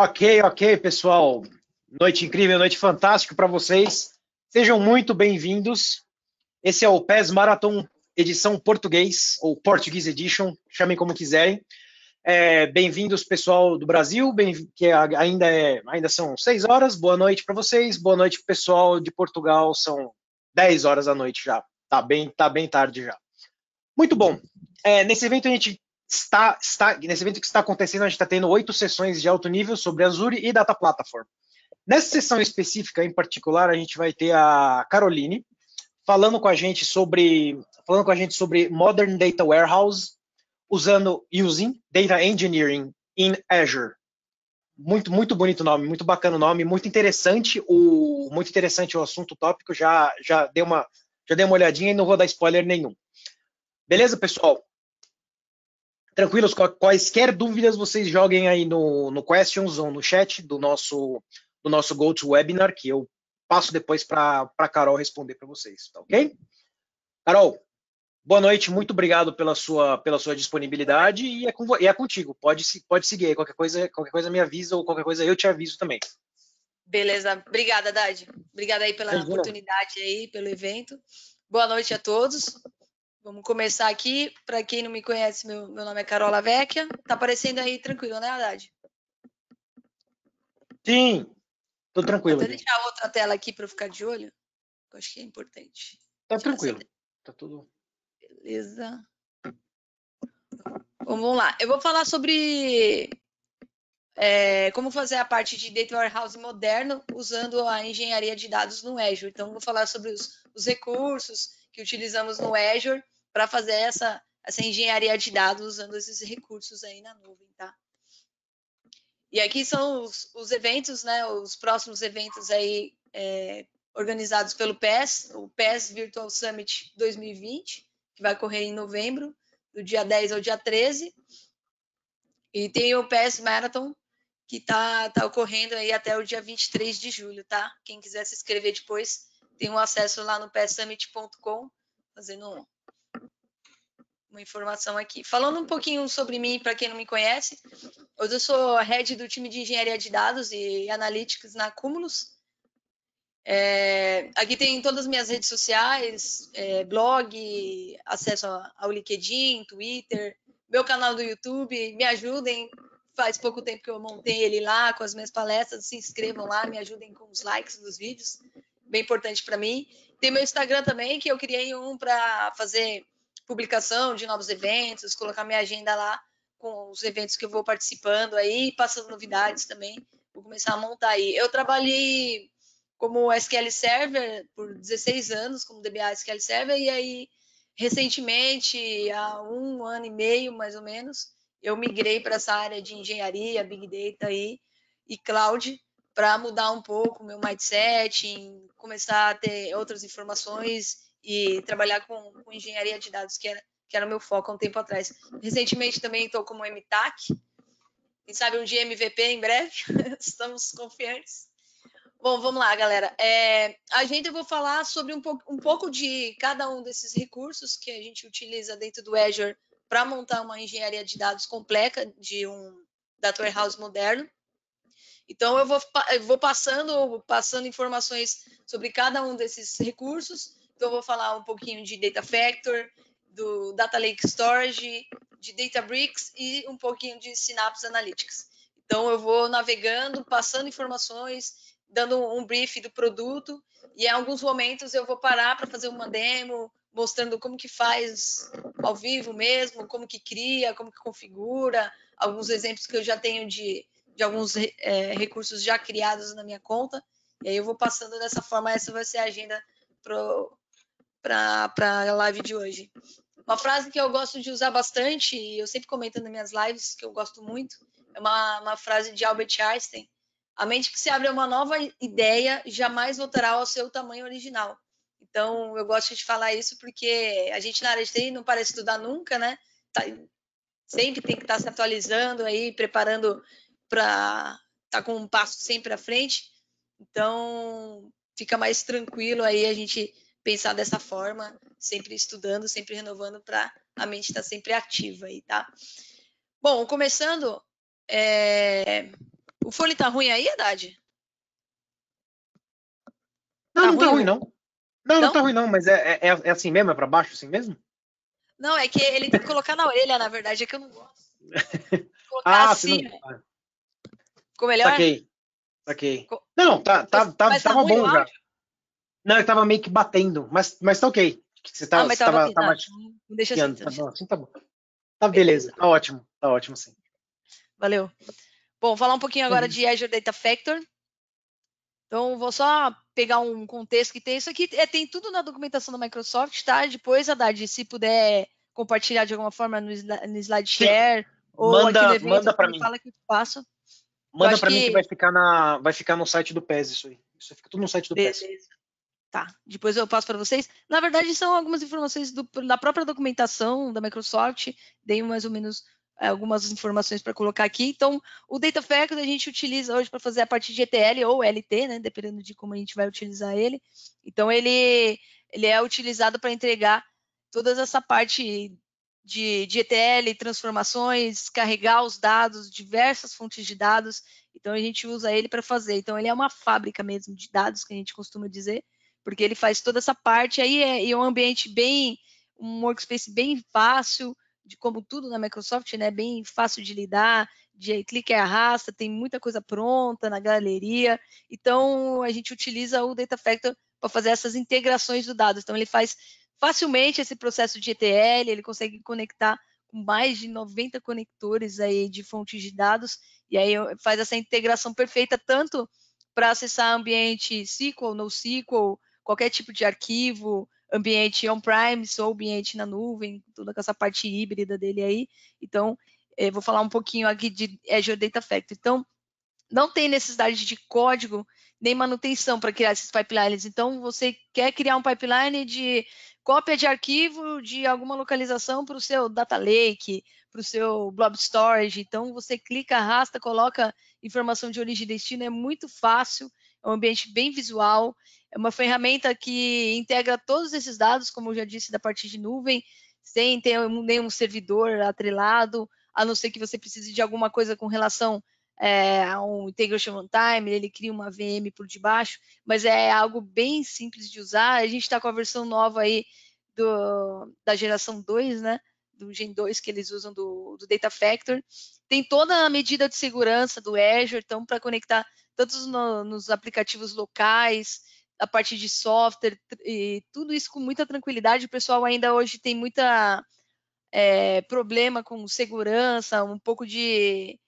Ok, ok, pessoal. Noite incrível, noite fantástica para vocês. Sejam muito bem-vindos. Esse é o PES Marathon edição português, ou Portuguese Edition, chamem como quiserem. É, bem-vindos, pessoal do Brasil, que é, ainda, é, ainda são seis horas. Boa noite para vocês. Boa noite, pessoal de Portugal. São dez horas da noite já. Tá bem, tá bem tarde já. Muito bom. É, nesse evento a gente está, está nesse evento que está acontecendo, a gente está tendo oito sessões de alto nível sobre Azure e Data Platform. Nessa sessão específica, em particular, a gente vai ter a Caroline falando com a gente sobre, falando com a gente sobre Modern Data Warehouse, usando using Data Engineering in Azure. Muito, muito bonito nome, muito bacana o nome, muito interessante o, muito interessante o assunto, o tópico. Já, já dei uma, já dei uma olhadinha e não vou dar spoiler nenhum. Beleza, pessoal? tranquilos, quaisquer dúvidas vocês joguem aí no, no questions ou no chat do nosso do nosso GoToWebinar, que eu passo depois para a Carol responder para vocês, tá ok? Carol, boa noite, muito obrigado pela sua, pela sua disponibilidade e é, com, e é contigo, pode, pode seguir qualquer coisa, qualquer coisa me avisa ou qualquer coisa eu te aviso também. Beleza, obrigada, Dadi. Obrigada aí pela Imagina. oportunidade aí, pelo evento. Boa noite a todos. Vamos começar aqui. Para quem não me conhece, meu, meu nome é Carola Vecchia. Tá aparecendo aí tranquilo, né, Haddad? Sim, tô tranquilo. Vou deixar outra tela aqui para eu ficar de olho. Eu acho que é importante. Tá Deixa tranquilo. Tá tudo. Beleza. Bom, vamos lá. Eu vou falar sobre é, como fazer a parte de Data Warehouse moderno usando a engenharia de dados no Azure. Então, vou falar sobre os, os recursos que utilizamos no Azure para fazer essa, essa engenharia de dados usando esses recursos aí na nuvem, tá? E aqui são os, os eventos, né? Os próximos eventos aí é, organizados pelo PES, o PES Virtual Summit 2020, que vai correr em novembro, do dia 10 ao dia 13. E tem o PES Marathon, que tá, tá ocorrendo aí até o dia 23 de julho, tá? Quem quiser se inscrever depois, tem um acesso lá no PESSummit.com, fazendo uma informação aqui. Falando um pouquinho sobre mim, para quem não me conhece, hoje eu sou head do time de engenharia de dados e analytics na Cumulus. É, aqui tem todas as minhas redes sociais, é, blog, acesso ao LinkedIn, Twitter, meu canal do YouTube, me ajudem. Faz pouco tempo que eu montei ele lá com as minhas palestras. Se inscrevam lá, me ajudem com os likes dos vídeos, bem importante para mim. Tem meu Instagram também, que eu criei um para fazer publicação de novos eventos, colocar minha agenda lá com os eventos que eu vou participando aí, passando novidades também, vou começar a montar aí. Eu trabalhei como SQL Server por 16 anos, como DBA SQL Server, e aí recentemente, há um ano e meio mais ou menos, eu migrei para essa área de engenharia, Big Data aí, e cloud, para mudar um pouco meu mindset, começar a ter outras informações e trabalhar com, com engenharia de dados, que era, que era o meu foco há um tempo atrás. Recentemente também estou como MTAC, quem sabe um dia MVP em breve, estamos confiantes. Bom, vamos lá, galera. É, a gente eu vou falar sobre um pouco, um pouco de cada um desses recursos que a gente utiliza dentro do Azure para montar uma engenharia de dados complexa de um data warehouse moderno. Então eu vou, eu vou passando, passando informações sobre cada um desses recursos eu vou falar um pouquinho de Data Factor, do Data Lake Storage, de Databricks e um pouquinho de Synapse Analytics. Então, eu vou navegando, passando informações, dando um brief do produto e em alguns momentos eu vou parar para fazer uma demo, mostrando como que faz ao vivo mesmo, como que cria, como que configura, alguns exemplos que eu já tenho de, de alguns é, recursos já criados na minha conta. E aí eu vou passando dessa forma, essa vai ser a agenda pro, para a live de hoje. Uma frase que eu gosto de usar bastante, e eu sempre comento nas minhas lives, que eu gosto muito, é uma, uma frase de Albert Einstein. A mente que se abre a uma nova ideia jamais voltará ao seu tamanho original. Então, eu gosto de falar isso porque a gente na área de TI não parece estudar nunca, né? Tá, sempre tem que estar tá se atualizando aí, preparando para estar tá com um passo sempre à frente. Então, fica mais tranquilo aí a gente pensar dessa forma, sempre estudando, sempre renovando para a mente estar tá sempre ativa aí, tá? Bom, começando, é... o fone tá ruim aí, Haddad? Não, tá não ruim, tá ruim, né? não. Não, não, não tá ruim, não, mas é, é, é, é assim mesmo? É para baixo assim mesmo? Não, é que ele tem que colocar na orelha, na verdade, é que eu não gosto. ah, assim. Não... Né? Ficou melhor? Saquei. Saquei. Não, tá, tá, tá, tá bom já. Áudio? Não, eu tava meio que batendo, mas, mas tá ok. Você tá, ah, mas tava, tava, tava, tá. Deixa assim, tá bom, assim tá bom. Tá beleza, tá ótimo, tá ótimo sim. Valeu. Bom, falar um pouquinho agora uhum. de Azure Data Factor. Então, vou só pegar um contexto que tem isso aqui. É, tem tudo na documentação da Microsoft, tá? Depois, Haddad, se puder compartilhar de alguma forma no, no SlideShare ou manda, aqui no evento, manda pra mim. fala que eu faço. Manda para mim que... que, vai, ficar na, vai ficar no site do PES isso aí. Isso fica tudo no site do Beleza. PES. Tá, depois eu passo para vocês. Na verdade, são algumas informações do, da própria documentação da Microsoft, dei mais ou menos é, algumas informações para colocar aqui. Então, o Data Factory a gente utiliza hoje para fazer a parte de ETL ou LT, né, dependendo de como a gente vai utilizar ele. Então, ele, ele é utilizado para entregar toda essa parte de, de ETL, transformações, carregar os dados, diversas fontes de dados. Então, a gente usa ele para fazer. Então, ele é uma fábrica mesmo de dados, que a gente costuma dizer porque ele faz toda essa parte. Aí é, é um ambiente bem, um workspace bem fácil, de como tudo na Microsoft, né? Bem fácil de lidar, de clique e arrasta, tem muita coisa pronta na galeria. Então, a gente utiliza o Data Factor para fazer essas integrações do dado. Então, ele faz facilmente esse processo de ETL, ele consegue conectar com mais de 90 conectores aí de fontes de dados, e aí faz essa integração perfeita tanto para acessar ambiente SQL, NoSQL, qualquer tipo de arquivo, ambiente on-premise ou ambiente na nuvem, toda essa parte híbrida dele aí. Então, é, vou falar um pouquinho aqui de Azure Data Factory. Então, não tem necessidade de código nem manutenção para criar esses pipelines. Então, você quer criar um pipeline de cópia de arquivo de alguma localização para o seu data lake, para o seu blob storage. Então, você clica, arrasta, coloca informação de origem e destino. É muito fácil é um ambiente bem visual, é uma ferramenta que integra todos esses dados, como eu já disse, da parte de nuvem, sem ter nenhum servidor atrelado, a não ser que você precise de alguma coisa com relação é, a um Integration Runtime, ele cria uma VM por debaixo, mas é algo bem simples de usar. A gente está com a versão nova aí do, da geração 2, né? do Gen 2 que eles usam do, do, Data Factor. Tem toda a medida de segurança do Azure, então, para conectar tanto no, nos aplicativos locais, a parte de software, e tudo isso com muita tranquilidade. O pessoal ainda hoje tem muita é, problema com segurança, um pouco de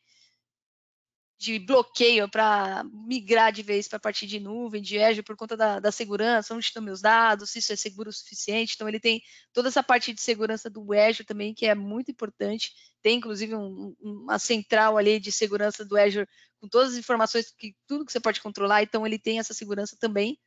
de bloqueio para migrar de vez para a partir de nuvem, de Azure, por conta da, da, segurança, onde estão meus dados, se isso é seguro o suficiente. Então, ele tem toda essa parte de segurança do Azure também, que é muito importante. Tem, inclusive, um, uma central ali de segurança do Azure com todas as informações, que, tudo que você pode controlar. Então, ele tem essa segurança também.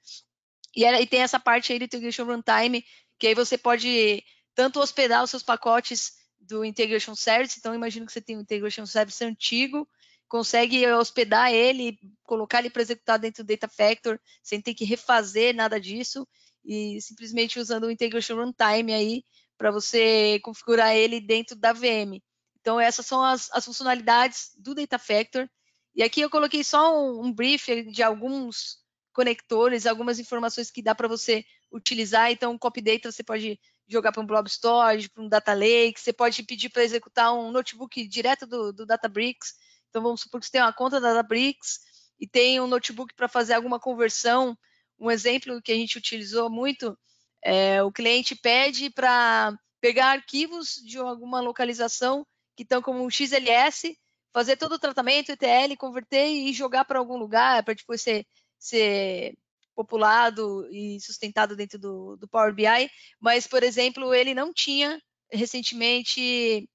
E, e tem essa parte aí do Integration Runtime, que aí você pode tanto hospedar os seus pacotes do Integration Service, então imagino que você tem um Integration Service antigo, consegue hospedar ele, colocar ele para executar dentro do Data Factor, sem ter que refazer nada disso, e simplesmente usando o Integration Runtime aí, para você configurar ele dentro da VM. Então, essas são as, as funcionalidades do Data Factor. E aqui eu coloquei só um, um brief de alguns conectores, algumas informações que dá para você utilizar. Então, o copy data você pode jogar para um blob storage, para um data lake, você pode pedir para executar um notebook direto do, do Databricks, então, vamos supor que você tem uma conta da Brics e tem um notebook para fazer alguma conversão. Um exemplo que a gente utilizou muito, é, o cliente pede para pegar arquivos de alguma localização que estão como um XLS, fazer todo o tratamento, ETL, converter e jogar para algum lugar, para depois ser, ser populado e sustentado dentro do, do, Power BI, mas, por exemplo, ele não tinha recentemente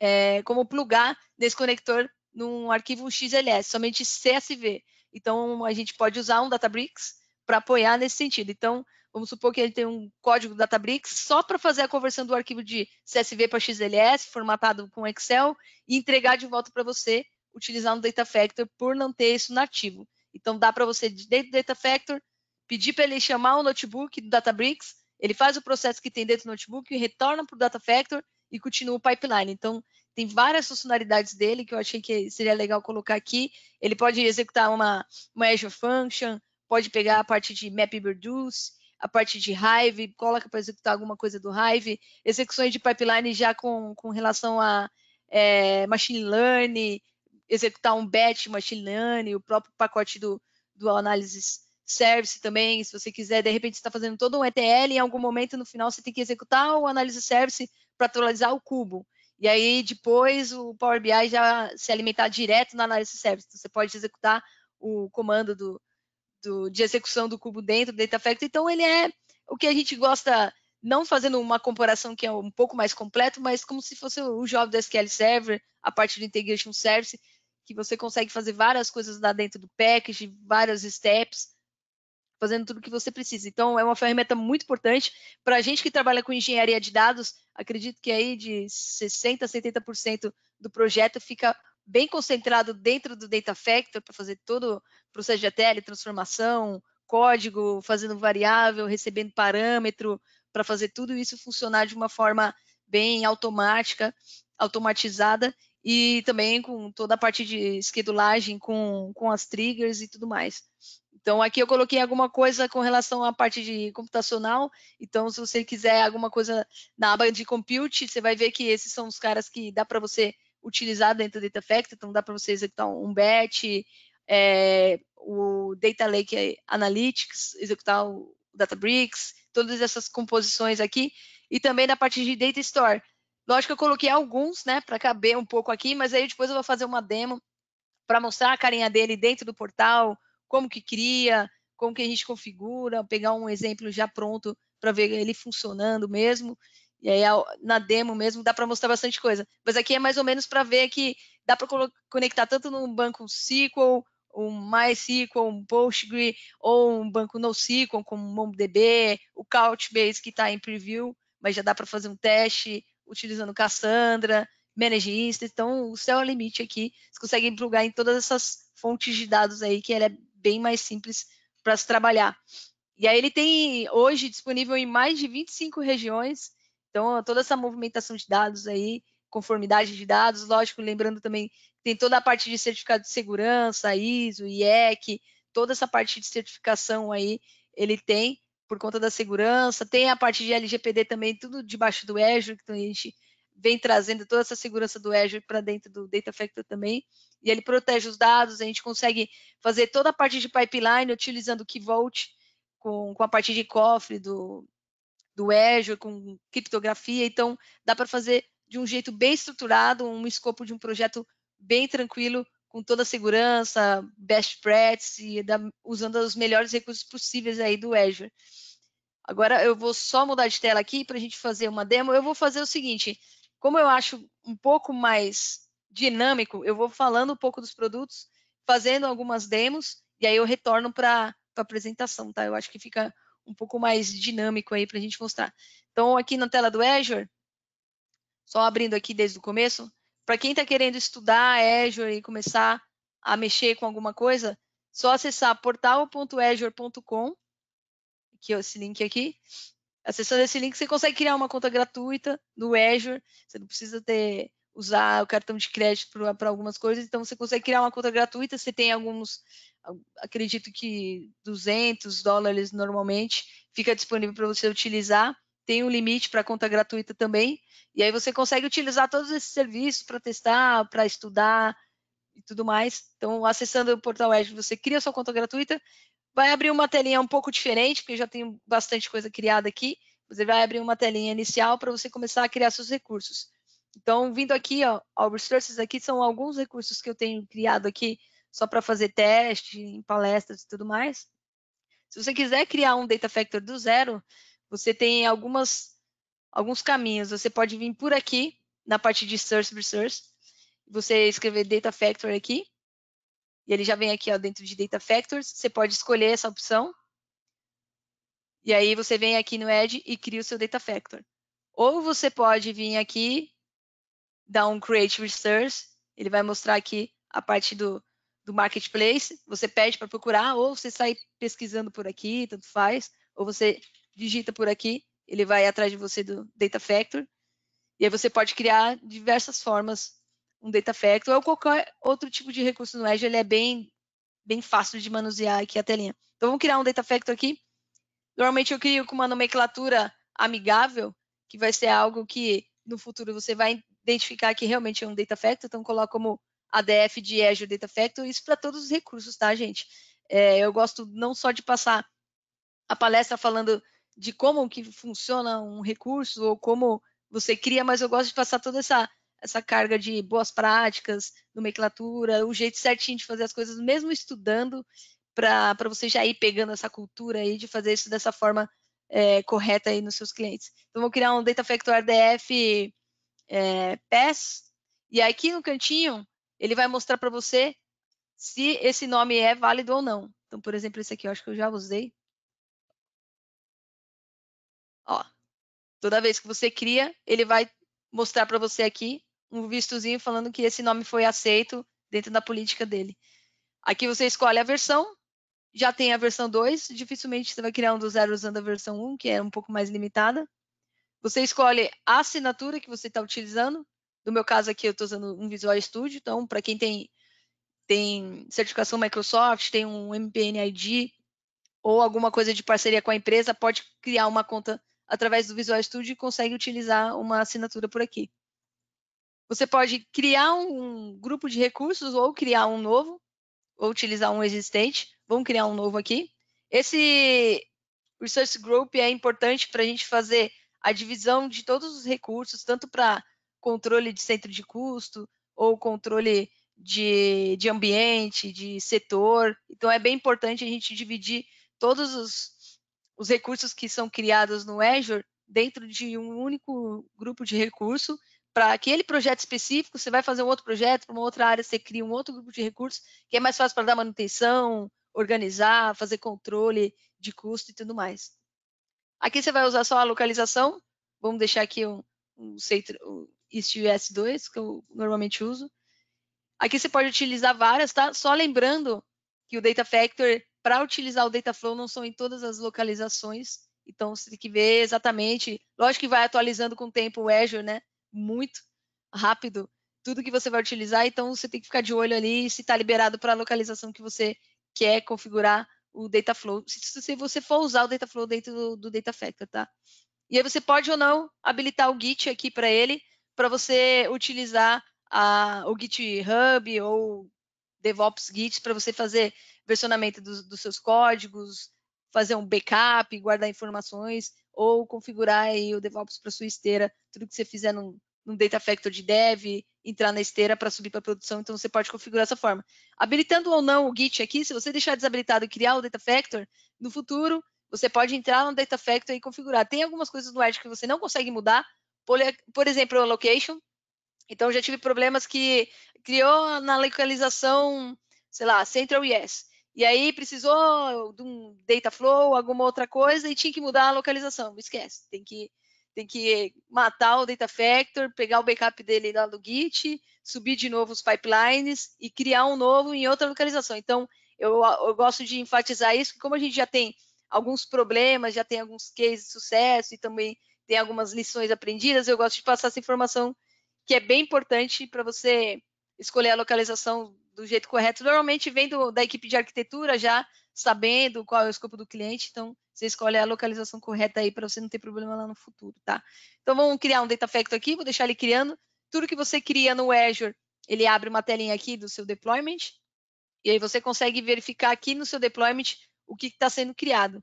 é, como plugar nesse conector num arquivo XLS, somente CSV. Então, a gente pode usar um Databricks para apoiar nesse sentido. Então, vamos supor que ele tem um código Databricks só para fazer a conversão do arquivo de CSV para XLS, formatado com Excel, e entregar de volta para você, utilizar o Data Factor por não ter isso nativo. Então, dá para você, dentro do Data Factor, pedir para ele chamar o notebook do Databricks, ele faz o processo que tem dentro do notebook, retorna para o Data Factor e continua o pipeline. Então, tem várias funcionalidades dele que eu achei que seria legal colocar aqui. Ele pode executar uma, uma Azure Function, pode pegar a parte de Map Reduce, a parte de Hive, coloca para executar alguma coisa do Hive, execuções de pipeline já com, com relação a é, machine learning, executar um batch machine learning, o próprio pacote do, do analysis service também, se você quiser, de repente está fazendo todo um ETL, em algum momento no final você tem que executar o analysis service para atualizar o cubo. E aí depois o Power BI já se alimentar direto na análise de service. Então, você pode executar o comando do, do, de execução do cubo dentro do Data Factory. Então ele é o que a gente gosta, não fazendo uma comparação que é um pouco mais completo, mas como se fosse o job do SQL Server, a parte do Integration Service, que você consegue fazer várias coisas lá dentro do package, vários steps, fazendo tudo o que você precisa. Então, é uma ferramenta muito importante. Para a gente que trabalha com engenharia de dados, acredito que aí de 60% a 70% do projeto fica bem concentrado dentro do Data Factor para fazer todo o processo de ATL, transformação, código, fazendo variável, recebendo parâmetro, para fazer tudo isso funcionar de uma forma bem automática, automatizada e também com toda a parte de schedulagem, com, com as triggers e tudo mais. Então, aqui eu coloquei alguma coisa com relação à parte de computacional. Então, se você quiser alguma coisa na aba de compute, você vai ver que esses são os caras que dá para você utilizar dentro do Data Factory. Então, dá para você executar um batch, é, o Data Lake Analytics, executar o Databricks, todas essas composições aqui. E também na parte de Data Store. Lógico que eu coloquei alguns, né, para caber um pouco aqui, mas aí depois eu vou fazer uma demo para mostrar a carinha dele dentro do portal, como que cria, como que a gente configura, pegar um exemplo já pronto para ver ele funcionando mesmo. E aí na demo mesmo dá para mostrar bastante coisa. Mas aqui é mais ou menos para ver que dá para conectar tanto num banco SQL, um MySQL, um Postgre, ou um banco NoSQL, como o MongoDB, o Couchbase que está em preview, mas já dá para fazer um teste utilizando Cassandra, Manage Então, o céu é o limite aqui. Você consegue plugar em todas essas fontes de dados aí, que ela é bem mais simples para se trabalhar. E aí ele tem hoje disponível em mais de 25 regiões, então toda essa movimentação de dados aí, conformidade de dados, lógico, lembrando também tem toda a parte de certificado de segurança, ISO, IEC, toda essa parte de certificação aí ele tem por conta da segurança, tem a parte de LGPD também, tudo debaixo do Azure, que então a gente vem trazendo toda essa segurança do Azure para dentro do Data Factor também, e ele protege os dados, a gente consegue fazer toda a parte de pipeline utilizando o Key Vault com, com a parte de cofre do, do Azure, com criptografia, então dá para fazer de um jeito bem estruturado, um escopo de um projeto bem tranquilo, com toda a segurança, best practices e da, usando os melhores recursos possíveis aí do Azure. Agora eu vou só mudar de tela aqui para a gente fazer uma demo. Eu vou fazer o seguinte, como eu acho um pouco mais dinâmico, eu vou falando um pouco dos produtos, fazendo algumas demos, e aí eu retorno para a apresentação, tá? Eu acho que fica um pouco mais dinâmico aí para a gente mostrar. Então, aqui na tela do Azure, só abrindo aqui desde o começo, para quem está querendo estudar Azure e começar a mexer com alguma coisa, só acessar portal.azure.com, que é esse link aqui, acessando esse link, você consegue criar uma conta gratuita no Azure, você não precisa ter usar o cartão de crédito para algumas coisas, então você consegue criar uma conta gratuita, você tem alguns, acredito que 200 dólares normalmente, fica disponível para você utilizar, tem um limite para conta gratuita também, e aí você consegue utilizar todos esses serviços para testar, para estudar e tudo mais, então acessando o portal Azure você cria sua conta gratuita, Vai abrir uma telinha um pouco diferente, porque já tem bastante coisa criada aqui. Você vai abrir uma telinha inicial para você começar a criar seus recursos. Então, vindo aqui, ó, ao Resources, aqui são alguns recursos que eu tenho criado aqui só para fazer teste, em palestras e tudo mais. Se você quiser criar um Data Factor do zero, você tem algumas, alguns caminhos. Você pode vir por aqui, na parte de Source Resource, você escrever Data Factor aqui, e ele já vem aqui ó, dentro de Data Factors, você pode escolher essa opção. E aí você vem aqui no Edge e cria o seu Data Factor. Ou você pode vir aqui, dar um Create Research, ele vai mostrar aqui a parte do, do Marketplace, você pede para procurar, ou você sai pesquisando por aqui, tanto faz, ou você digita por aqui, ele vai atrás de você do Data Factor, e aí você pode criar diversas formas um data factory ou é qualquer outro tipo de recurso no Edge, ele é bem, bem fácil de manusear aqui a telinha. Então, vamos criar um data factory aqui. Normalmente eu crio com uma nomenclatura amigável, que vai ser algo que no futuro você vai identificar que realmente é um data factory, então coloca como ADF de Azure Data Factory, isso para todos os recursos, tá, gente? É, eu gosto não só de passar a palestra falando de como que funciona um recurso ou como você cria, mas eu gosto de passar toda essa essa carga de boas práticas, nomenclatura, o jeito certinho de fazer as coisas, mesmo estudando, para você já ir pegando essa cultura aí de fazer isso dessa forma é, correta aí nos seus clientes. Então, vou criar um Data Factor ADF é, PES, e aqui no cantinho ele vai mostrar para você se esse nome é válido ou não. Então, por exemplo, esse aqui eu acho que eu já usei. Ó, toda vez que você cria, ele vai mostrar para você aqui um vistozinho falando que esse nome foi aceito dentro da política dele. Aqui você escolhe a versão, já tem a versão 2, dificilmente você vai criar um do zero usando a versão 1, um, que é um pouco mais limitada. Você escolhe a assinatura que você está utilizando. No meu caso aqui, eu estou usando um Visual Studio, então, para quem tem, tem certificação Microsoft, tem um MPN ID ou alguma coisa de parceria com a empresa, pode criar uma conta através do Visual Studio e consegue utilizar uma assinatura por aqui. Você pode criar um grupo de recursos ou criar um novo, ou utilizar um existente. Vamos criar um novo aqui. Esse Resource Group é importante para a gente fazer a divisão de todos os recursos, tanto para controle de centro de custo ou controle de, de ambiente, de setor. Então, é bem importante a gente dividir todos os, os recursos que são criados no Azure dentro de um único grupo de recurso para aquele projeto específico, você vai fazer um outro projeto, para uma outra área, você cria um outro grupo de recursos, que é mais fácil para dar manutenção, organizar, fazer controle de custo e tudo mais. Aqui você vai usar só a localização, vamos deixar aqui um, um um US 2, que eu normalmente uso. Aqui você pode utilizar várias, tá? Só lembrando que o Data Factor, para utilizar o Data Flow, não são em todas as localizações, então você tem que ver exatamente, lógico que vai atualizando com o tempo o Azure, né? muito rápido tudo que você vai utilizar, então você tem que ficar de olho ali se está liberado para a localização que você quer configurar o Dataflow, se, se você for usar o Dataflow dentro do, do Datafactor, tá? E aí você pode ou não habilitar o Git aqui para ele, para você utilizar a, o GitHub ou DevOps Git para você fazer versionamento dos, dos seus códigos, fazer um backup, guardar informações, ou configurar aí o DevOps para sua esteira, tudo que você fizer num, num Data Factor de Dev, entrar na esteira para subir para produção, então você pode configurar dessa forma. Habilitando ou não o Git aqui, se você deixar desabilitado e criar o Data Factor, no futuro você pode entrar no Data Factor e configurar. Tem algumas coisas no Edge que você não consegue mudar, por, por exemplo, a location. Então já tive problemas que criou na localização, sei lá, Central US. E aí precisou de um data flow, alguma outra coisa e tinha que mudar a localização. Esquece, tem que tem que matar o data factor, pegar o backup dele lá do Git, subir de novo os pipelines e criar um novo em outra localização. Então, eu, eu gosto de enfatizar isso, porque como a gente já tem alguns problemas, já tem alguns cases de sucesso e também tem algumas lições aprendidas, eu gosto de passar essa informação que é bem importante para você escolher a localização do jeito correto. Normalmente vem do, da equipe de arquitetura já sabendo qual é o escopo do cliente, então você escolhe a localização correta aí para você não ter problema lá no futuro, tá? Então vamos criar um data facto aqui, vou deixar ele criando. Tudo que você cria no Azure, ele abre uma telinha aqui do seu deployment, e aí você consegue verificar aqui no seu deployment o que está sendo criado.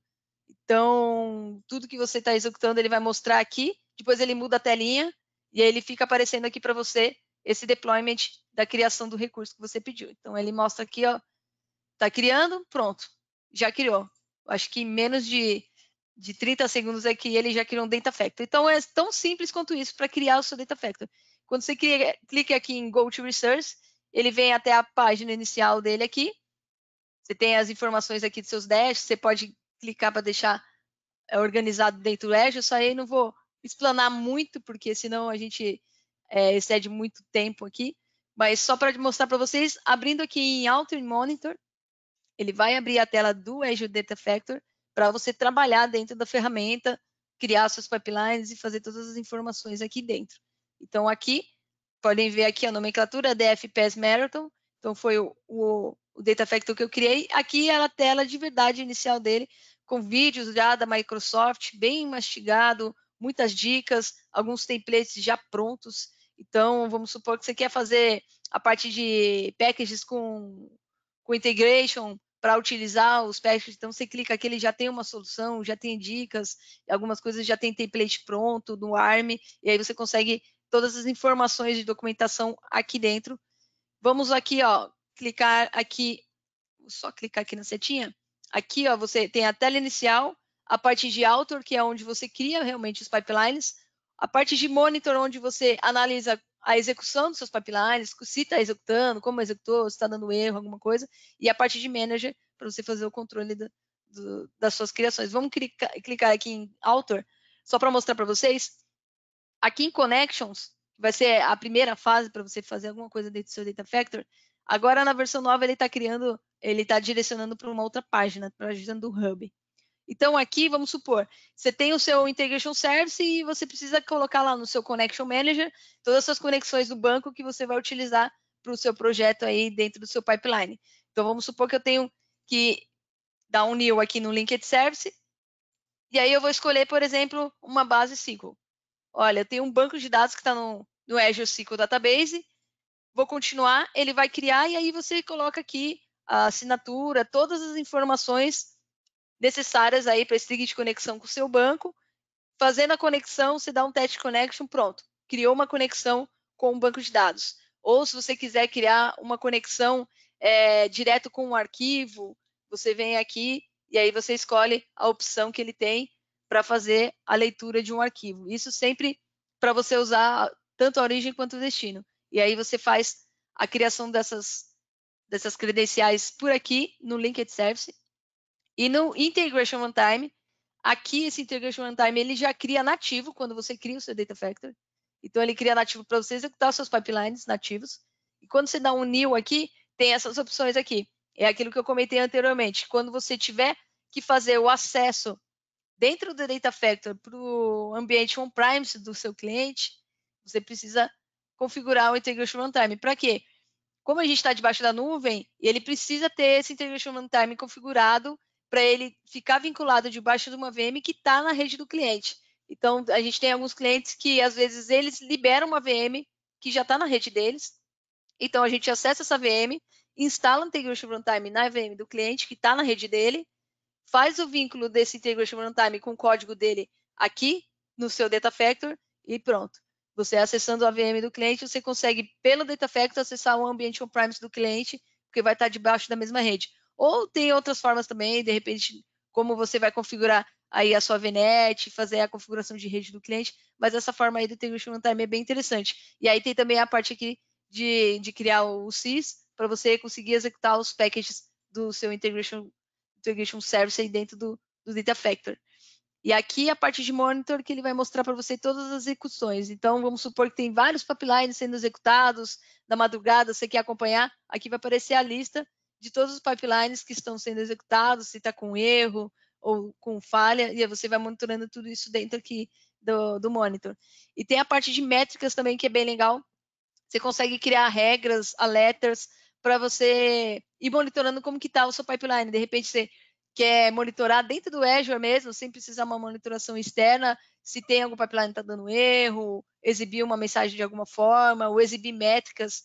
Então, tudo que você está executando, ele vai mostrar aqui, depois ele muda a telinha, e aí ele fica aparecendo aqui para você esse deployment da criação do recurso que você pediu. Então, ele mostra aqui, ó, está criando, pronto, já criou. Acho que em menos de, de 30 segundos aqui é ele já criou um Data Factory. Então, é tão simples quanto isso para criar o seu Data Factory. Quando você cria, clica aqui em Go to Research, ele vem até a página inicial dele aqui. Você tem as informações aqui de seus dashs, você pode clicar para deixar é, organizado dentro do Azure, Só aí não vou explanar muito, porque senão a gente é, excede muito tempo aqui, mas só para mostrar para vocês, abrindo aqui em Alter Monitor, ele vai abrir a tela do Azure Data Factor para você trabalhar dentro da ferramenta, criar seus pipelines e fazer todas as informações aqui dentro. Então, aqui, podem ver aqui a nomenclatura DFPS Marathon, então foi o, o, o Data Factor que eu criei. Aqui é a tela de verdade inicial dele, com vídeos já da Microsoft, bem mastigado, muitas dicas, alguns templates já prontos. Então, vamos supor que você quer fazer a parte de packages com, com integration para utilizar os packages. Então, você clica aqui, ele já tem uma solução, já tem dicas, algumas coisas já tem template pronto no ARM, e aí você consegue todas as informações de documentação aqui dentro. Vamos aqui, ó, clicar aqui, só clicar aqui na setinha. Aqui, ó, você tem a tela inicial, a parte de author, que é onde você cria realmente os pipelines, a parte de monitor, onde você analisa a execução dos seus pipelines, se está executando, como executou, se está dando erro, alguma coisa, e a parte de manager, para você fazer o controle do, das suas criações. Vamos clicar, clicar aqui em Author, só para mostrar para vocês. Aqui em Connections, vai ser a primeira fase para você fazer alguma coisa dentro do seu Data Factor. Agora, na versão nova, ele está criando, ele está direcionando para uma outra página, para a página do Hub. Então, aqui, vamos supor, você tem o seu Integration Service e você precisa colocar lá no seu Connection Manager todas as suas conexões do banco que você vai utilizar para o seu projeto aí dentro do seu pipeline. Então, vamos supor que eu tenho que dar um new aqui no Linked Service e aí eu vou escolher, por exemplo, uma base SQL. Olha, eu tenho um banco de dados que está no, no Azure SQL Database, vou continuar, ele vai criar e aí você coloca aqui a assinatura, todas as informações necessárias aí para esse ticket de conexão com o seu banco. Fazendo a conexão, você dá um test connection, pronto. Criou uma conexão com o banco de dados. Ou se você quiser criar uma conexão é, direto com um arquivo, você vem aqui e aí você escolhe a opção que ele tem para fazer a leitura de um arquivo. Isso sempre para você usar tanto a origem quanto o destino. E aí você faz a criação dessas, dessas credenciais por aqui no Linked Service e no Integration Runtime, aqui esse Integration Runtime, ele já cria nativo quando você cria o seu Data Factory. Então, ele cria nativo para você executar os seus pipelines nativos. E quando você dá um new aqui, tem essas opções aqui. É aquilo que eu comentei anteriormente. Quando você tiver que fazer o acesso dentro do Data Factory para o ambiente on-premise do seu cliente, você precisa configurar o Integration Runtime. Para quê? Como a gente está debaixo da nuvem, ele precisa ter esse Integration Runtime configurado para ele ficar vinculado debaixo de uma VM que está na rede do cliente. Então, a gente tem alguns clientes que, às vezes, eles liberam uma VM que já está na rede deles. Então, a gente acessa essa VM, instala o Integration Runtime na VM do cliente, que está na rede dele, faz o vínculo desse Integration Runtime com o código dele aqui no seu Data Factor e pronto. Você acessando a VM do cliente, você consegue, pelo Data Factor, acessar o ambiente on-premise do cliente, porque vai estar tá debaixo da mesma rede. Ou tem outras formas também, de repente, como você vai configurar aí a sua VNet, fazer a configuração de rede do cliente, mas essa forma aí do Integration Time é bem interessante. E aí tem também a parte aqui de, de criar o SIS, para você conseguir executar os packages do seu Integration, integration Service aí dentro do, do Data Factor. E aqui a parte de monitor que ele vai mostrar para você todas as execuções. Então, vamos supor que tem vários pipelines sendo executados, na madrugada, você quer acompanhar, aqui vai aparecer a lista de todos os pipelines que estão sendo executados, se está com erro ou com falha, e você vai monitorando tudo isso dentro aqui do, do monitor. E tem a parte de métricas também, que é bem legal. Você consegue criar regras, alertas, para você ir monitorando como que está o seu pipeline. De repente, você quer monitorar dentro do Azure mesmo, sem precisar uma monitoração externa, se tem algum pipeline que está dando erro, exibir uma mensagem de alguma forma, ou exibir métricas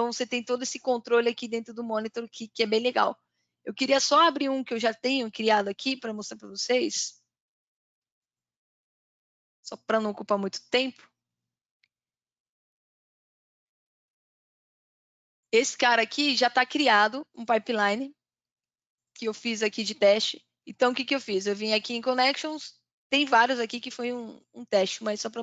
então você tem todo esse controle aqui dentro do monitor que, que é bem legal. Eu queria só abrir um que eu já tenho criado aqui para mostrar para vocês. Só para não ocupar muito tempo. Esse cara aqui já está criado, um pipeline, que eu fiz aqui de teste. Então, o que, que eu fiz? Eu vim aqui em Connections, tem vários aqui que foi um, um teste, mas só para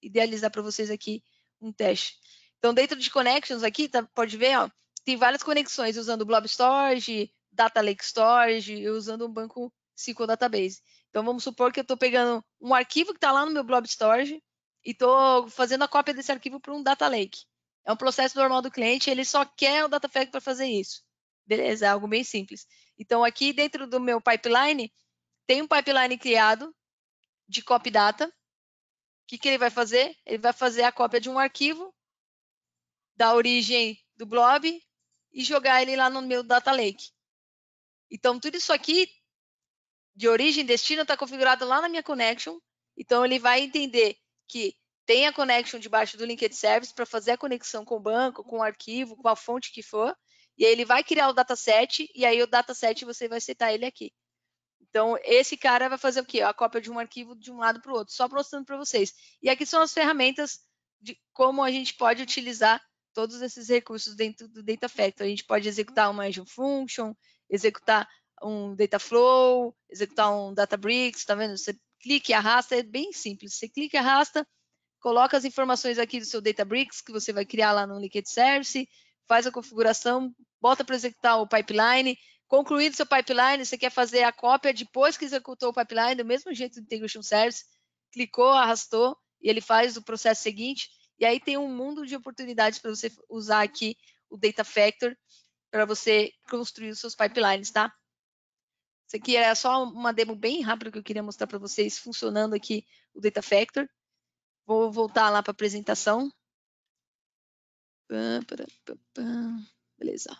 idealizar para vocês aqui um teste. Então, dentro de connections aqui, tá, pode ver, ó, tem várias conexões usando Blob Storage, Data Lake Storage, usando um banco SQL Database. Então, vamos supor que eu estou pegando um arquivo que está lá no meu Blob Storage e estou fazendo a cópia desse arquivo para um Data Lake. É um processo normal do cliente, ele só quer o Data Fact para fazer isso. Beleza, é algo bem simples. Então, aqui dentro do meu pipeline, tem um pipeline criado de copy data. O que, que ele vai fazer? Ele vai fazer a cópia de um arquivo da origem do blob e jogar ele lá no meu data lake. Então, tudo isso aqui de origem e destino está configurado lá na minha connection. Então, ele vai entender que tem a connection debaixo do linked service para fazer a conexão com o banco, com o arquivo, com a fonte que for. E aí ele vai criar o dataset e aí o dataset você vai setar ele aqui. Então, esse cara vai fazer o quê? A cópia de um arquivo de um lado para o outro, só mostrando para vocês. E aqui são as ferramentas de como a gente pode utilizar todos esses recursos dentro do Data Factory. Então, a gente pode executar uma Azure Function, executar um Data Flow, executar um Databricks, tá vendo? Você clica e arrasta, é bem simples. Você clica e arrasta, coloca as informações aqui do seu Databricks que você vai criar lá no Liquid Service, faz a configuração, bota para executar o pipeline, concluído seu pipeline, você quer fazer a cópia depois que executou o pipeline, do mesmo jeito do Integration Service, clicou, arrastou, e ele faz o processo seguinte, e aí tem um mundo de oportunidades para você usar aqui o Data Factor para você construir os seus pipelines, tá? Isso aqui é só uma demo bem rápida que eu queria mostrar para vocês funcionando aqui o Data Factor. Vou voltar lá para a apresentação. Beleza.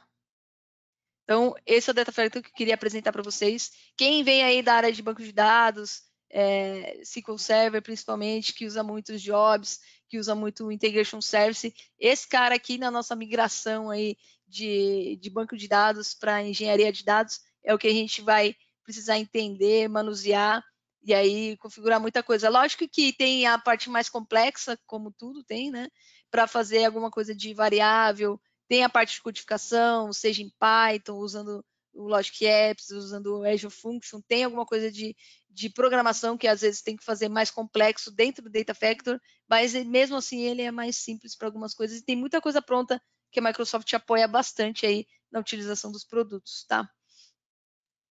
Então, esse é o Data Factor que eu queria apresentar para vocês. Quem vem aí da área de banco de dados, é, SQL Server, principalmente, que usa muito jobs, que usa muito Integration Service. Esse cara aqui, na nossa migração aí de, de banco de dados para engenharia de dados, é o que a gente vai precisar entender, manusear e aí configurar muita coisa. Lógico que tem a parte mais complexa, como tudo tem, né? Para fazer alguma coisa de variável, tem a parte de codificação, seja em Python, usando o Logic Apps, usando o Azure Function, tem alguma coisa de, de programação que às vezes tem que fazer mais complexo dentro do Data Factor, mas eh, mesmo assim ele é mais simples para algumas coisas e tem muita coisa pronta que a Microsoft apoia bastante aí na utilização dos produtos, tá?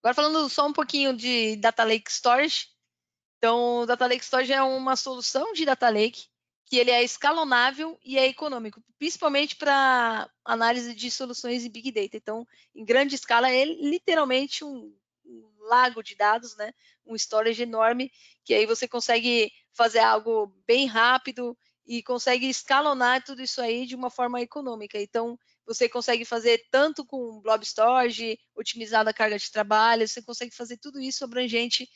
Agora falando só um pouquinho de Data Lake Storage, então o Data Lake Storage é uma solução de Data Lake que ele é escalonável e é econômico, principalmente para análise de soluções em Big Data. Então, em grande escala, é literalmente um, lago de dados, né? um storage enorme, que aí você consegue fazer algo bem rápido e consegue escalonar tudo isso aí de uma forma econômica. Então, você consegue fazer tanto com blob storage, otimizar a carga de trabalho, você consegue fazer tudo isso abrangente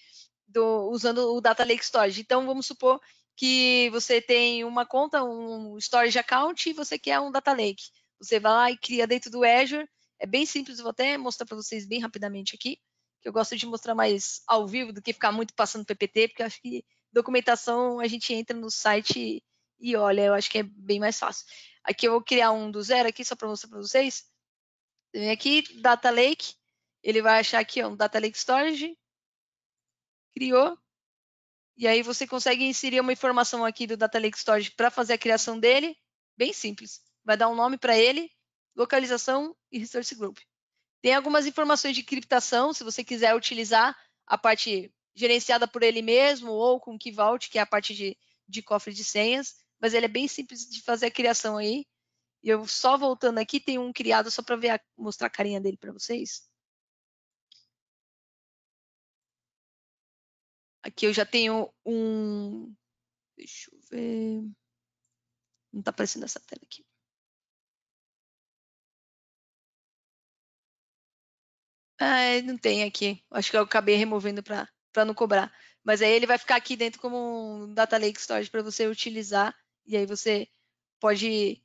do, usando o Data Lake Storage. Então, vamos supor que você tem uma conta, um storage account e você quer um data lake. Você vai lá e cria dentro do Azure. É bem simples, vou até mostrar para vocês bem rapidamente aqui, que eu gosto de mostrar mais ao vivo do que ficar muito passando PPT, porque eu acho que documentação a gente entra no site e olha, eu acho que é bem mais fácil. Aqui eu vou criar um do zero aqui, só para mostrar para vocês. vem aqui, Data Lake, ele vai achar aqui ó, um Data Lake Storage, criou, e aí você consegue inserir uma informação aqui do Data Lake Storage para fazer a criação dele, bem simples. Vai dar um nome para ele, localização e resource group. Tem algumas informações de criptação, se você quiser utilizar a parte gerenciada por ele mesmo ou com Key Vault, que é a parte de, de cofre de senhas, mas ele é bem simples de fazer a criação aí. E eu só voltando aqui, tem um criado só para mostrar a carinha dele para vocês. Aqui eu já tenho um... Deixa eu ver... Não está aparecendo essa tela aqui. Ah, é, não tem aqui. Acho que eu acabei removendo para não cobrar. Mas aí ele vai ficar aqui dentro como um Data Lake Storage para você utilizar. E aí você pode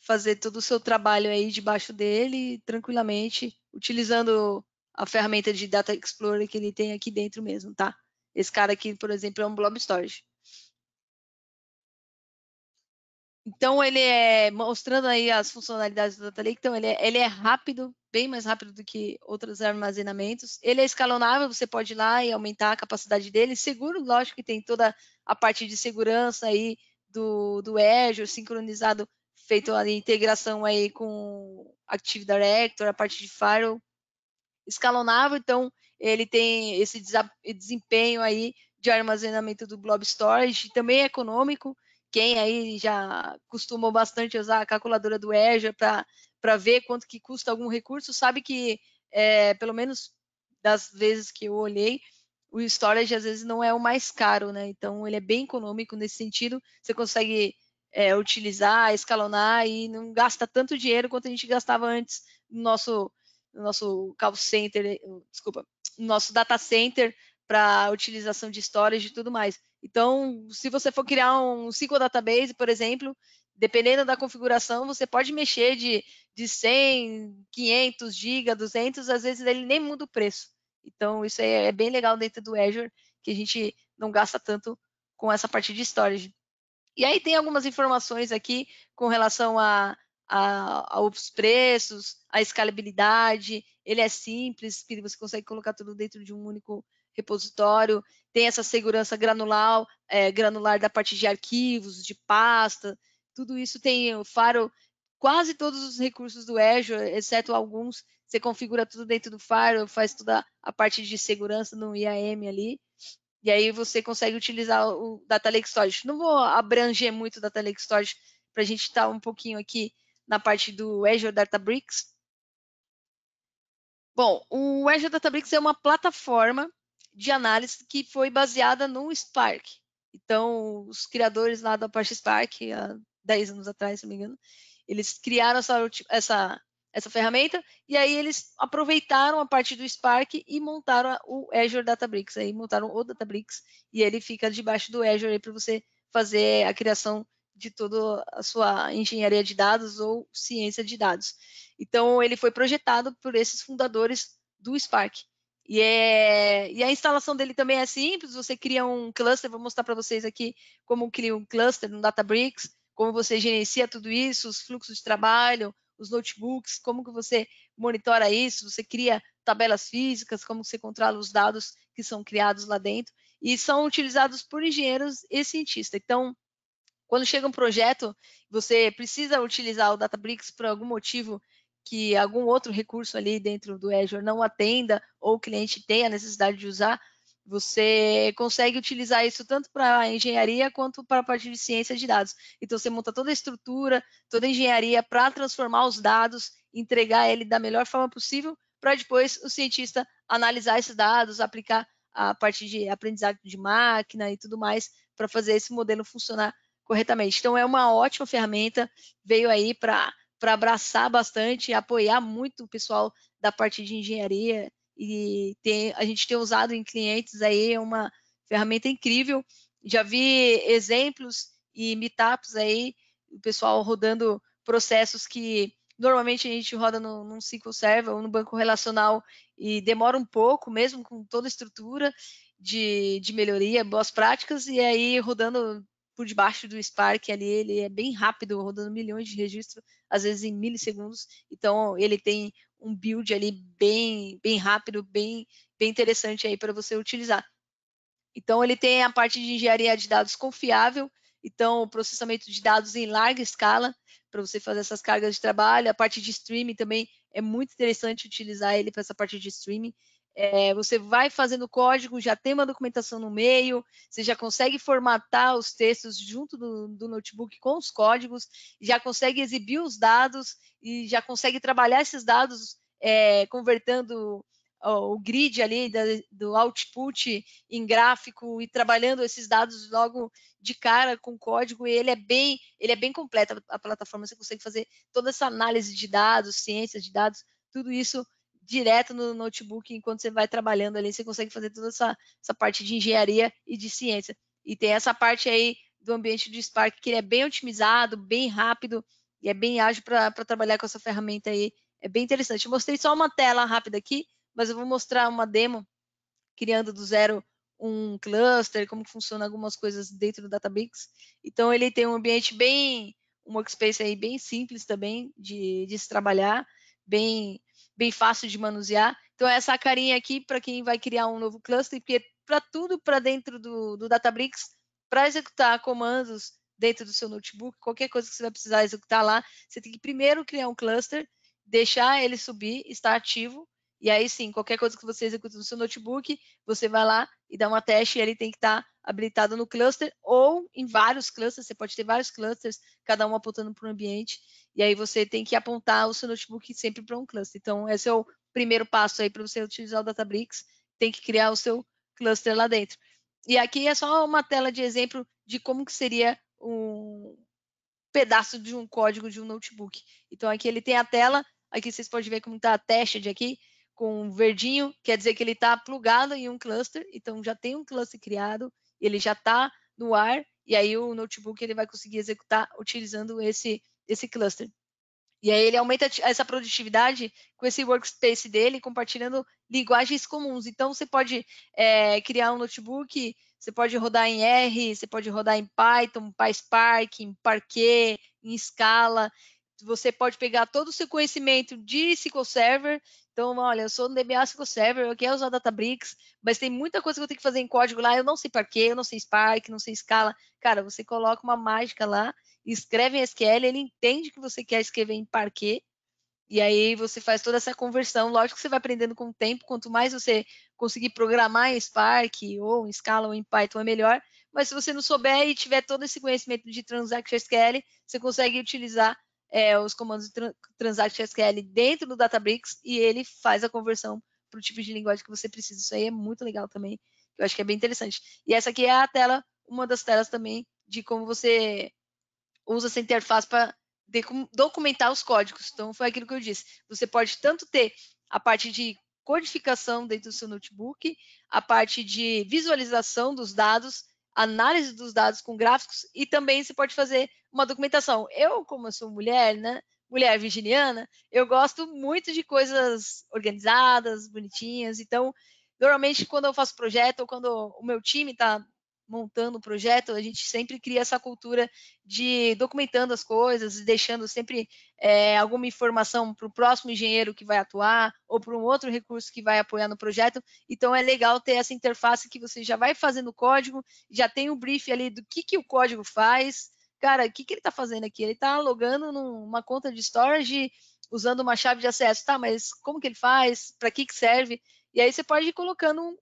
fazer todo o seu trabalho aí debaixo dele tranquilamente, utilizando a ferramenta de Data Explorer que ele tem aqui dentro mesmo, tá? Esse cara aqui, por exemplo, é um Blob Storage. Então, ele é, mostrando aí as funcionalidades do Data Lake, então ele é, ele é rápido, bem mais rápido do que outros armazenamentos. Ele é escalonável, você pode ir lá e aumentar a capacidade dele. Seguro, lógico que tem toda a parte de segurança aí do, do Azure, sincronizado, feito a integração aí com Active Directory, a parte de firewall. Escalonável, então ele tem esse desempenho aí de armazenamento do Blob Storage, também é econômico. Quem aí já costumou bastante usar a calculadora do Azure para ver quanto que custa algum recurso, sabe que, é, pelo menos das vezes que eu olhei, o storage às vezes não é o mais caro, né? Então ele é bem econômico nesse sentido. Você consegue é, utilizar, escalonar e não gasta tanto dinheiro quanto a gente gastava antes no nosso, no nosso call center, desculpa, nosso data center para utilização de storage e tudo mais. Então, se você for criar um SQL database, por exemplo, dependendo da configuração, você pode mexer de, de 100, 500 GB, 200, às vezes ele nem muda o preço. Então, isso é, é bem legal dentro do Azure, que a gente não gasta tanto com essa parte de storage. E aí tem algumas informações aqui com relação a a, outros preços, a escalabilidade, ele é simples, você consegue colocar tudo dentro de um único repositório, tem essa segurança granular, é, granular da parte de arquivos, de pasta, tudo isso tem o Faro, quase todos os recursos do Azure, exceto alguns, você configura tudo dentro do Faro, faz toda a parte de segurança no IAM ali, e aí você consegue utilizar o Data Lake Storage. Não vou abranger muito o Data Lake Storage para a gente estar tá um pouquinho aqui na parte do Azure Databricks? Bom, o Azure Databricks é uma plataforma de análise que foi baseada no Spark. Então, os criadores lá da Apache Spark, há 10 anos atrás, se não me engano, eles criaram essa, essa, essa ferramenta e aí eles aproveitaram a parte do Spark e montaram o Azure Databricks. Aí montaram o Databricks e ele fica debaixo do Azure para você fazer a criação de toda a sua engenharia de dados ou ciência de dados. Então, ele foi projetado por esses fundadores do Spark. E, é... e a instalação dele também é simples, você cria um cluster, vou mostrar para vocês aqui como cria um cluster no um Databricks, como você gerencia tudo isso, os fluxos de trabalho, os notebooks, como que você monitora isso, você cria tabelas físicas, como você controla os dados que são criados lá dentro, e são utilizados por engenheiros e cientistas. Então, quando chega um projeto, você precisa utilizar o Databricks por algum motivo que algum outro recurso ali dentro do Azure não atenda ou o cliente tenha necessidade de usar, você consegue utilizar isso tanto para engenharia quanto para a parte de ciência de dados. Então, você monta toda a estrutura, toda a engenharia para transformar os dados, entregar ele da melhor forma possível, para depois o cientista analisar esses dados, aplicar a parte de aprendizado de máquina e tudo mais, para fazer esse modelo funcionar corretamente. Então, é uma ótima ferramenta, veio aí para abraçar bastante e apoiar muito o pessoal da parte de engenharia e tem, a gente tem usado em clientes aí, é uma ferramenta incrível. Já vi exemplos e meetups aí, o pessoal rodando processos que normalmente a gente roda no, num SQL Server ou no banco relacional e demora um pouco, mesmo com toda a estrutura de, de melhoria, boas práticas, e aí rodando por debaixo do Spark ali, ele é bem rápido, rodando milhões de registros, às vezes em milissegundos. Então ele tem um build ali bem, bem rápido, bem, bem interessante aí para você utilizar. Então ele tem a parte de engenharia de dados confiável, então processamento de dados em larga escala para você fazer essas cargas de trabalho, a parte de streaming também é muito interessante utilizar ele para essa parte de streaming. É, você vai fazendo código, já tem uma documentação no meio, você já consegue formatar os textos junto do, do, notebook com os códigos, já consegue exibir os dados e já consegue trabalhar esses dados é, convertendo o, o grid ali da, do output em gráfico e trabalhando esses dados logo de cara com código e ele é bem ele é bem completa a plataforma você consegue fazer toda essa análise de dados ciência de dados tudo isso direto no notebook enquanto você vai trabalhando ali, você consegue fazer toda essa, essa parte de engenharia e de ciência. E tem essa parte aí do ambiente do Spark que ele é bem otimizado, bem rápido e é bem ágil para trabalhar com essa ferramenta aí. É bem interessante. Eu mostrei só uma tela rápida aqui, mas eu vou mostrar uma demo criando do zero um cluster, como funciona algumas coisas dentro do Databricks. Então ele tem um ambiente bem, um workspace aí bem simples também de, de se trabalhar, bem bem fácil de manusear. Então, é essa carinha aqui para quem vai criar um novo cluster, porque para tudo para dentro do, do Databricks, para executar comandos dentro do seu notebook, qualquer coisa que você vai precisar executar lá, você tem que primeiro criar um cluster, deixar ele subir, estar ativo, e aí sim, qualquer coisa que você executa no seu notebook, você vai lá e dá uma teste e ele tem que estar tá habilitado no cluster ou em vários clusters, você pode ter vários clusters, cada um apontando para um ambiente, e aí você tem que apontar o seu notebook sempre para um cluster. Então, esse é o primeiro passo aí para você utilizar o Databricks, tem que criar o seu cluster lá dentro. E aqui é só uma tela de exemplo de como que seria um pedaço de um código de um notebook. Então, aqui ele tem a tela, aqui vocês podem ver como está a teste de aqui, com verdinho, quer dizer que ele está plugado em um cluster, então já tem um cluster criado, ele já está no ar, e aí o notebook ele vai conseguir executar utilizando esse, esse cluster. E aí ele aumenta essa produtividade com esse workspace dele, compartilhando linguagens comuns. Então, você pode é, criar um notebook, você pode rodar em R, você pode rodar em Python, PySpark, em Parquet, em Scala você pode pegar todo o seu conhecimento de SQL Server. Então, olha, eu sou no DBA SQL Server, eu quero usar Databricks, mas tem muita coisa que eu tenho que fazer em código lá, eu não sei parquê, eu não sei Spark, não sei escala. Cara, você coloca uma mágica lá, escreve em SQL, ele entende que você quer escrever em parquê, e aí você faz toda essa conversão. Lógico que você vai aprendendo com o tempo, quanto mais você conseguir programar em Spark, ou em Scala, ou em Python, é melhor. Mas se você não souber e tiver todo esse conhecimento de Transaction SQL, você consegue utilizar é, os comandos de Transact SQL dentro do Databricks e ele faz a conversão para o tipo de linguagem que você precisa. Isso aí é muito legal também, eu acho que é bem interessante. E essa aqui é a tela, uma das telas também de como você usa essa interface para documentar os códigos. Então, foi aquilo que eu disse. Você pode tanto ter a parte de codificação dentro do seu notebook, a parte de visualização dos dados, análise dos dados com gráficos, e também você pode fazer uma documentação. Eu, como eu sou mulher, né? Mulher virginiana, eu gosto muito de coisas organizadas, bonitinhas. Então, normalmente, quando eu faço projeto ou quando o meu time está montando o projeto, a gente sempre cria essa cultura de documentando as coisas e deixando sempre é, alguma informação para o próximo engenheiro que vai atuar ou para um outro recurso que vai apoiar no projeto. Então é legal ter essa interface que você já vai fazendo o código, já tem o um brief ali do que, que o código faz, cara, o que, que ele está fazendo aqui? Ele está logando numa conta de storage usando uma chave de acesso. Tá, mas como que ele faz? Para que, que serve? E aí você pode ir colocando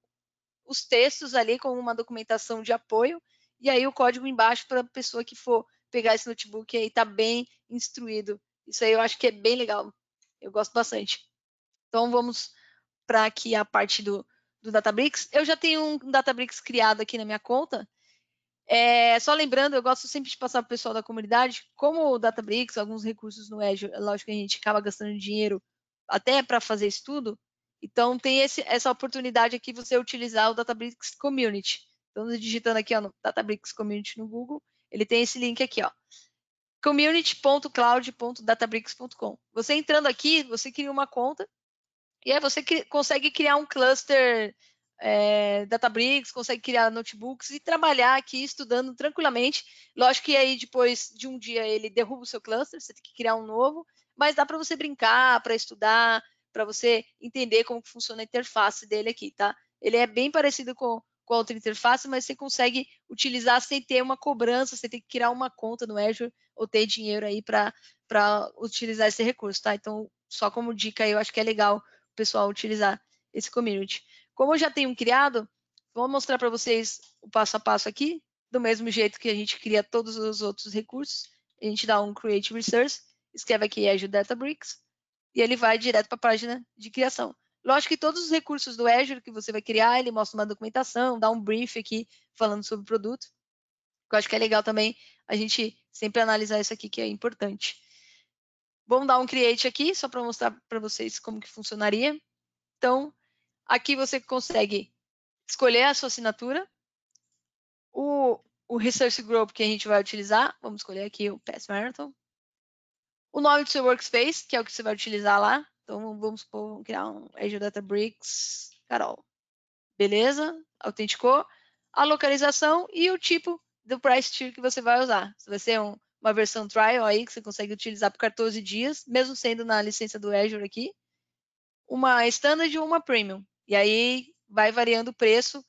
os textos ali com uma documentação de apoio e aí o código embaixo para a pessoa que for pegar esse notebook aí tá bem instruído. Isso aí eu acho que é bem legal. Eu gosto bastante. Então vamos para aqui a parte do, do Databricks. Eu já tenho um Databricks criado aqui na minha conta é, só lembrando, eu gosto sempre de passar para o pessoal da comunidade, como o Databricks, alguns recursos no Azure, é lógico que a gente acaba gastando dinheiro até para fazer estudo, então tem esse, essa oportunidade aqui você utilizar o Databricks Community. Então, digitando aqui ó, no Databricks Community no Google, ele tem esse link aqui, ó. community.cloud.databricks.com. Você entrando aqui, você cria uma conta e aí você cri consegue criar um cluster é, Databricks, consegue criar notebooks e trabalhar aqui estudando tranquilamente. Lógico que aí depois de um dia ele derruba o seu cluster, você tem que criar um novo, mas dá para você brincar, para estudar, para você entender como que funciona a interface dele aqui, tá? Ele é bem parecido com, com a outra interface, mas você consegue utilizar sem ter uma cobrança, você tem que criar uma conta no Azure ou ter dinheiro aí para utilizar esse recurso, tá? Então, só como dica, eu acho que é legal o pessoal utilizar esse community. Como eu já tenho criado, vou mostrar para vocês o passo a passo aqui, do mesmo jeito que a gente cria todos os outros recursos, a gente dá um Create Resource, escreve aqui Azure Databricks, e ele vai direto para a página de criação. Lógico que todos os recursos do Azure que você vai criar, ele mostra uma documentação, dá um brief aqui falando sobre o produto. Eu acho que é legal também a gente sempre analisar isso aqui, que é importante. Vamos dar um create aqui, só para mostrar para vocês como que funcionaria. Então, Aqui você consegue escolher a sua assinatura, o, o Research Group que a gente vai utilizar, vamos escolher aqui o Pass Marathon, o nome do seu workspace, que é o que você vai utilizar lá, então vamos supor, criar um Azure Databricks Carol. Beleza, autenticou. A localização e o tipo do price tier que você vai usar. Vai ser um, uma versão trial aí que você consegue utilizar por 14 dias, mesmo sendo na licença do Azure aqui. Uma standard ou uma premium. E aí vai variando o preço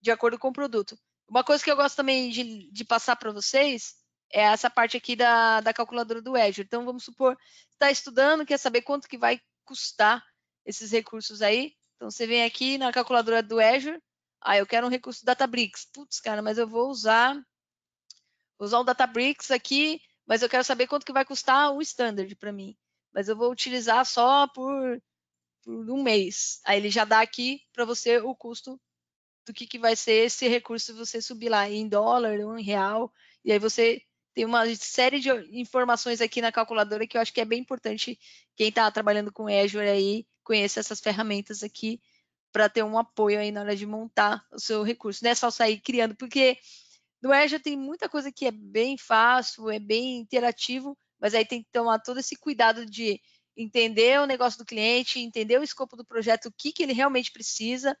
de acordo com o produto. Uma coisa que eu gosto também de, de passar para vocês é essa parte aqui da, da calculadora do Azure. Então, vamos supor, está estudando, quer saber quanto que vai custar esses recursos aí. Então, você vem aqui na calculadora do Azure, ah, eu quero um recurso Databricks. Putz, cara, mas eu vou usar, vou usar o Databricks aqui, mas eu quero saber quanto que vai custar o standard para mim. Mas eu vou utilizar só por por um mês. Aí ele já dá aqui para você o custo do que, que vai ser esse recurso se você subir lá em dólar ou em real. E aí você tem uma série de informações aqui na calculadora que eu acho que é bem importante quem está trabalhando com Azure aí conhecer essas ferramentas aqui para ter um apoio aí na hora de montar o seu recurso. Não é só sair criando, porque no Azure tem muita coisa que é bem fácil, é bem interativo, mas aí tem que tomar todo esse cuidado de entender o negócio do cliente, entender o escopo do projeto, o que, que ele realmente precisa,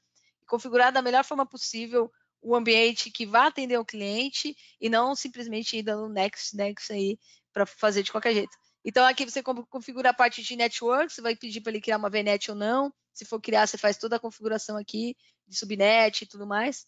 configurar da melhor forma possível o ambiente que vá atender o cliente e não simplesmente ir dando next, next aí para fazer de qualquer jeito. Então, aqui você configura a parte de network, você vai pedir para ele criar uma VNet ou não. Se for criar, você faz toda a configuração aqui de subnet e tudo mais.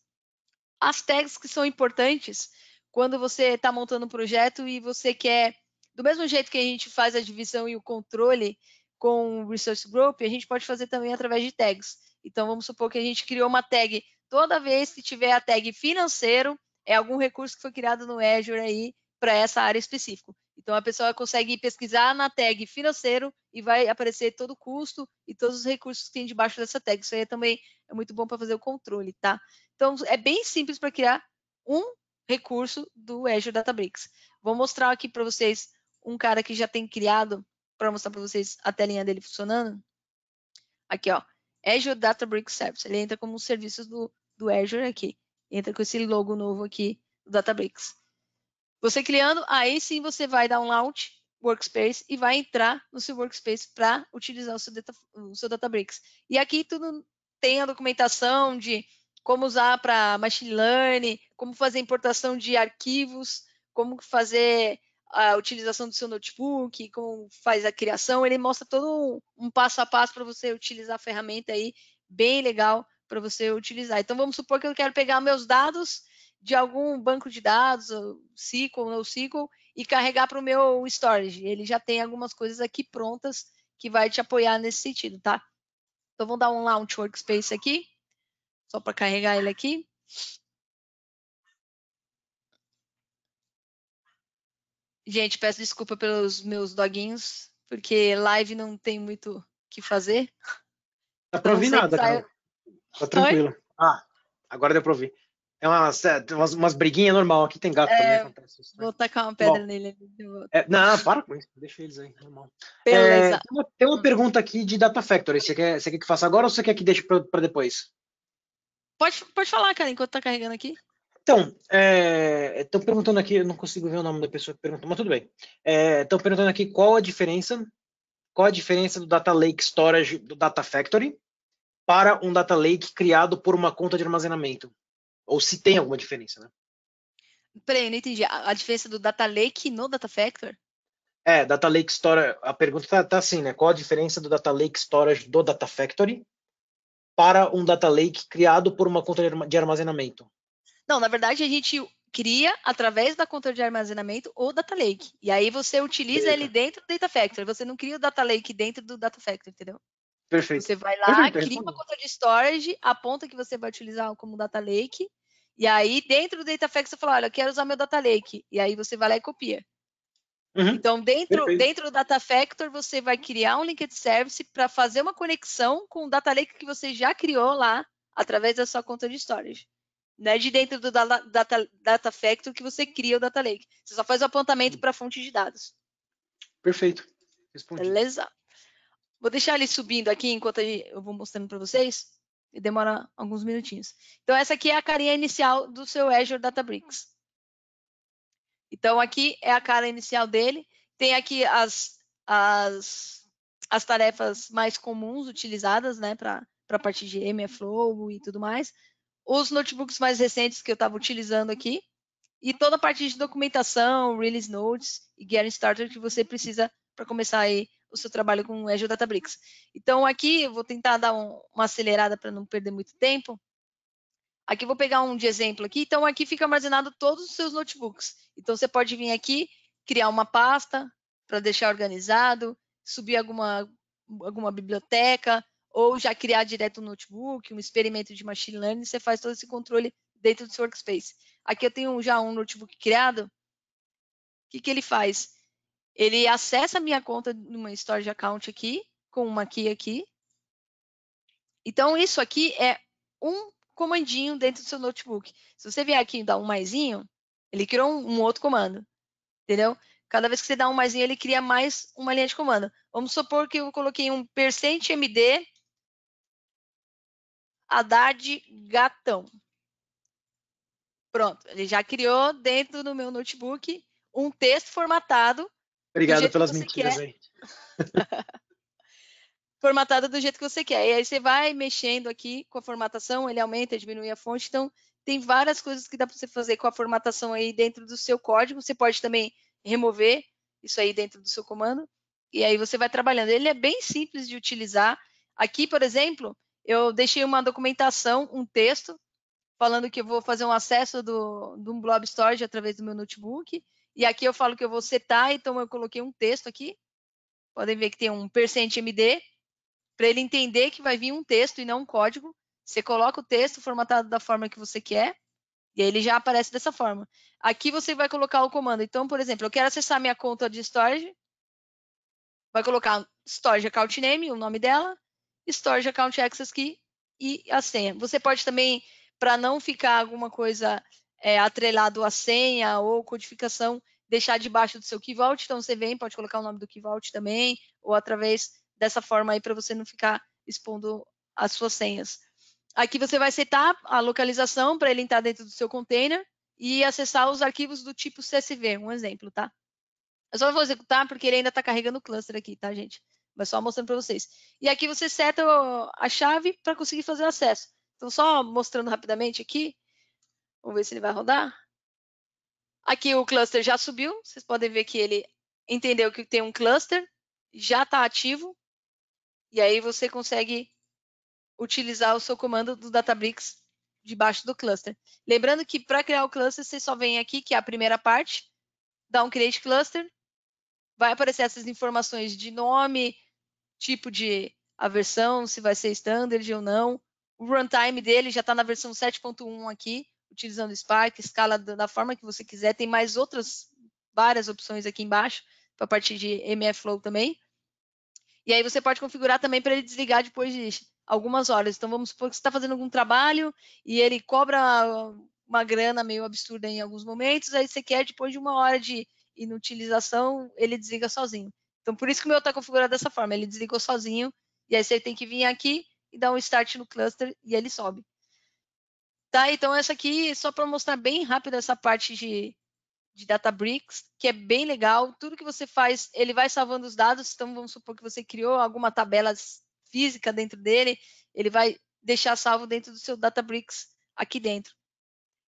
As tags que são importantes quando você está montando um projeto e você quer do mesmo jeito que a gente faz a divisão e o controle com o Resource Group, a gente pode fazer também através de tags. Então, vamos supor que a gente criou uma tag toda vez que tiver a tag financeiro, é algum recurso que foi criado no Azure aí para essa área específica. Então, a pessoa consegue pesquisar na tag financeiro e vai aparecer todo o custo e todos os recursos que tem debaixo dessa tag. Isso aí é também é muito bom para fazer o controle, tá? Então, é bem simples para criar um recurso do Azure Databricks. Vou mostrar aqui para vocês um cara que já tem criado para mostrar para vocês a telinha dele funcionando. Aqui, ó, Azure Databricks Service. Ele entra como um serviço do, do Azure aqui. Entra com esse logo novo aqui do Databricks. Você criando, aí sim você vai dar um launch workspace e vai entrar no seu workspace para utilizar o seu, data, o seu Databricks. E aqui tudo tem a documentação de como usar para machine learning, como fazer importação de arquivos, como fazer a utilização do seu notebook, como faz a criação, ele mostra todo um, passo a passo para você utilizar a ferramenta aí, bem legal para você utilizar. Então, vamos supor que eu quero pegar meus dados de algum banco de dados, SQL ou NoSQL, e carregar para o meu storage. Ele já tem algumas coisas aqui prontas que vai te apoiar nesse sentido, tá? Então, vamos dar um Launch Workspace aqui, só para carregar ele aqui. Gente, peço desculpa pelos meus doguinhos, porque live não tem muito o que fazer. Dá pra ouvir nada, cara. Tá, tá tranquilo. Oi? Ah, agora deu pra ouvir. É umas, é, umas, umas briguinhas normal. Aqui tem gato é, também. isso, né? Vou tacar uma pedra Bom, nele. É, não, para com isso. Deixa eles aí, normal. Beleza. É, tem, uma, tem, uma, hum. pergunta aqui de Data Factory. Você quer, você quer que faça agora ou você quer que deixe para depois? Pode, pode falar, cara, enquanto tá carregando aqui. Então, estão é, perguntando aqui, eu não consigo ver o nome da pessoa que perguntou, mas tudo bem. Estão é, perguntando aqui qual a diferença, qual a diferença do Data Lake Storage do Data Factory para um Data Lake criado por uma conta de armazenamento. Ou se tem alguma diferença, né? Peraí, não entendi. A, diferença do Data Lake no Data Factory? É, Data Lake Storage, a pergunta tá, tá assim, né? Qual a diferença do Data Lake Storage do Data Factory para um Data Lake criado por uma conta de armazenamento? Não, na verdade, a gente cria através da conta de armazenamento ou data lake. E aí você utiliza ele dentro do data factory. Você não cria o data lake dentro do data factory, entendeu? Perfeito. Você vai lá, Perfeito. cria uma conta de storage, aponta que você vai utilizar como data lake. E aí dentro do data factory você fala, olha, eu quero usar meu data lake. E aí você vai lá e copia. Uhum. Então, dentro, dentro do Data Factor, você vai criar um Linked Service para fazer uma conexão com o Data Lake que você já criou lá através da sua conta de storage né de dentro do data, data Factory que você cria o Data Lake. Você só faz o apontamento para a fonte de dados. Perfeito. Respondido. Beleza. Vou deixar ele subindo aqui enquanto eu vou mostrando para vocês. E demora alguns minutinhos. Então, essa aqui é a carinha inicial do seu Azure Databricks. Então, aqui é a cara inicial dele. Tem aqui as, as, as tarefas mais comuns utilizadas né, para a parte de MFlow e tudo mais os notebooks mais recentes que eu estava utilizando aqui e toda a parte de documentação, release notes e getting started que você precisa para começar aí o seu trabalho com Azure Databricks. Então aqui eu vou tentar dar um, uma acelerada para não perder muito tempo. Aqui eu vou pegar um de exemplo aqui. Então aqui fica armazenado todos os seus notebooks. Então você pode vir aqui, criar uma pasta para deixar organizado, subir alguma alguma biblioteca, ou já criar direto um notebook, um experimento de machine learning, você faz todo esse controle dentro do seu workspace. Aqui eu tenho já um notebook criado. O que, que ele faz? Ele acessa a minha conta numa storage account aqui, com uma key aqui. Então, isso aqui é um comandinho dentro do seu notebook. Se você vier aqui e dá um maisinho, ele criou um, um, outro comando, entendeu? Cada vez que você dá um maisinho, ele cria mais uma linha de comando. Vamos supor que eu coloquei um percent %md Haddad Gatão. Pronto, ele já criou dentro do meu notebook um texto formatado. Obrigado pelas mentiras aí. formatado do jeito que você quer. E aí você vai mexendo aqui com a formatação, ele aumenta, diminui a fonte. Então, tem várias coisas que dá para você fazer com a formatação aí dentro do seu código. Você pode também remover isso aí dentro do seu comando. E aí você vai trabalhando. Ele é bem simples de utilizar. Aqui, por exemplo, eu deixei uma documentação, um texto, falando que eu vou fazer um acesso do, do Blob Storage através do meu notebook. E aqui eu falo que eu vou setar, então eu coloquei um texto aqui. Podem ver que tem um percent %md, para ele entender que vai vir um texto e não um código. Você coloca o texto formatado da forma que você quer, e aí ele já aparece dessa forma. Aqui você vai colocar o comando. Então, por exemplo, eu quero acessar minha conta de storage, vai colocar storage account name, o nome dela, Storage Account Access Key e a senha. Você pode também, para não ficar alguma coisa é, atrelado à senha ou codificação, deixar debaixo do seu Key Vault. Então, você vem, pode colocar o nome do Key Vault também, ou através dessa forma aí, para você não ficar expondo as suas senhas. Aqui você vai setar a localização para ele entrar dentro do seu container e acessar os arquivos do tipo CSV, um exemplo, tá? Eu só vou executar porque ele ainda está carregando o cluster aqui, tá, gente? mas só mostrando para vocês. E aqui você seta a chave para conseguir fazer o acesso. Então, só mostrando rapidamente aqui, vamos ver se ele vai rodar. Aqui o cluster já subiu, vocês podem ver que ele entendeu que tem um cluster, já está ativo, e aí você consegue utilizar o seu comando do Databricks debaixo do cluster. Lembrando que para criar o cluster, você só vem aqui, que é a primeira parte, dá um create cluster, vai aparecer essas informações de nome, tipo de aversão, se vai ser standard ou não. O runtime dele já está na versão 7.1 aqui, utilizando Spark, escala da forma que você quiser. Tem mais outras várias opções aqui embaixo, para partir de MFlow também. E aí você pode configurar também para ele desligar depois de algumas horas. Então vamos supor que você está fazendo algum trabalho e ele cobra uma grana meio absurda em alguns momentos, aí você quer depois de uma hora de inutilização, ele desliga sozinho. Então, por isso que o meu está configurado dessa forma. Ele desligou sozinho, e aí você tem que vir aqui e dar um start no cluster, e ele sobe. Tá, então essa aqui, só para mostrar bem rápido essa parte de, de Databricks, que é bem legal. Tudo que você faz, ele vai salvando os dados. Então, vamos supor que você criou alguma tabela física dentro dele, ele vai deixar salvo dentro do seu Databricks aqui dentro.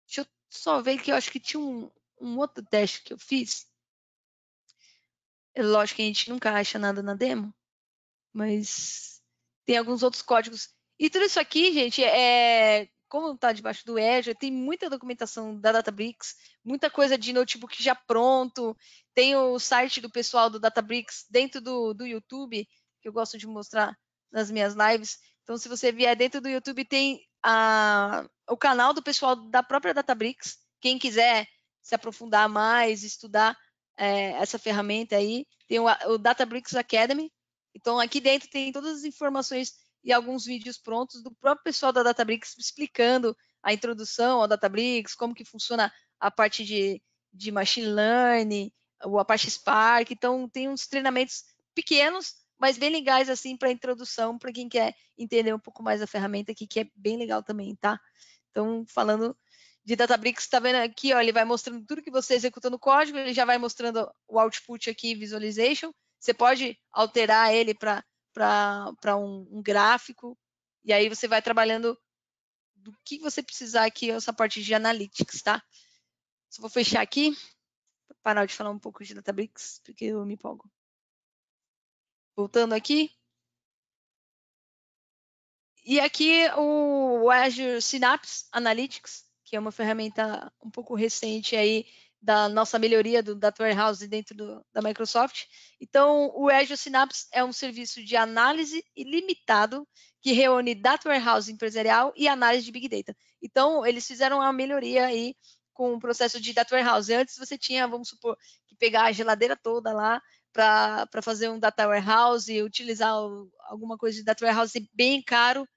Deixa eu só ver que eu acho que tinha um, um outro teste que eu fiz. Lógico que a gente nunca acha nada na demo, mas tem alguns outros códigos. E tudo isso aqui, gente, é como está debaixo do Edge tem muita documentação da Databricks, muita coisa de notebook já pronto, tem o site do pessoal do Databricks dentro do, do YouTube, que eu gosto de mostrar nas minhas lives. Então, se você vier dentro do YouTube, tem a, o canal do pessoal da própria Databricks. Quem quiser se aprofundar mais, estudar, é, essa ferramenta aí. Tem o, o Databricks Academy. Então, aqui dentro tem todas as informações e alguns vídeos prontos do próprio pessoal da Databricks explicando a introdução ao Databricks, como que funciona a parte de, de machine learning, o Apache Spark. Então, tem uns treinamentos pequenos, mas bem legais assim para introdução, para quem quer entender um pouco mais a ferramenta aqui, que é bem legal também, tá? Então, falando de Databricks, está vendo aqui, ó, ele vai mostrando tudo que você executou no código, ele já vai mostrando o output aqui, visualization. Você pode alterar ele para um, um gráfico, e aí você vai trabalhando do que você precisar aqui, essa parte de analytics, tá? Só vou fechar aqui, parar de falar um pouco de Databricks, porque eu me empolgo. Voltando aqui, e aqui o Azure Synapse Analytics, que é uma ferramenta um pouco recente aí da nossa melhoria do Data Warehouse dentro do, da Microsoft. Então, o Azure Synapse é um serviço de análise ilimitado que reúne Data Warehouse empresarial e análise de Big Data. Então, eles fizeram uma melhoria aí com o processo de Data Warehouse. Antes você tinha, vamos supor, que pegar a geladeira toda lá para fazer um Data Warehouse, e utilizar alguma coisa de Data Warehouse bem caro,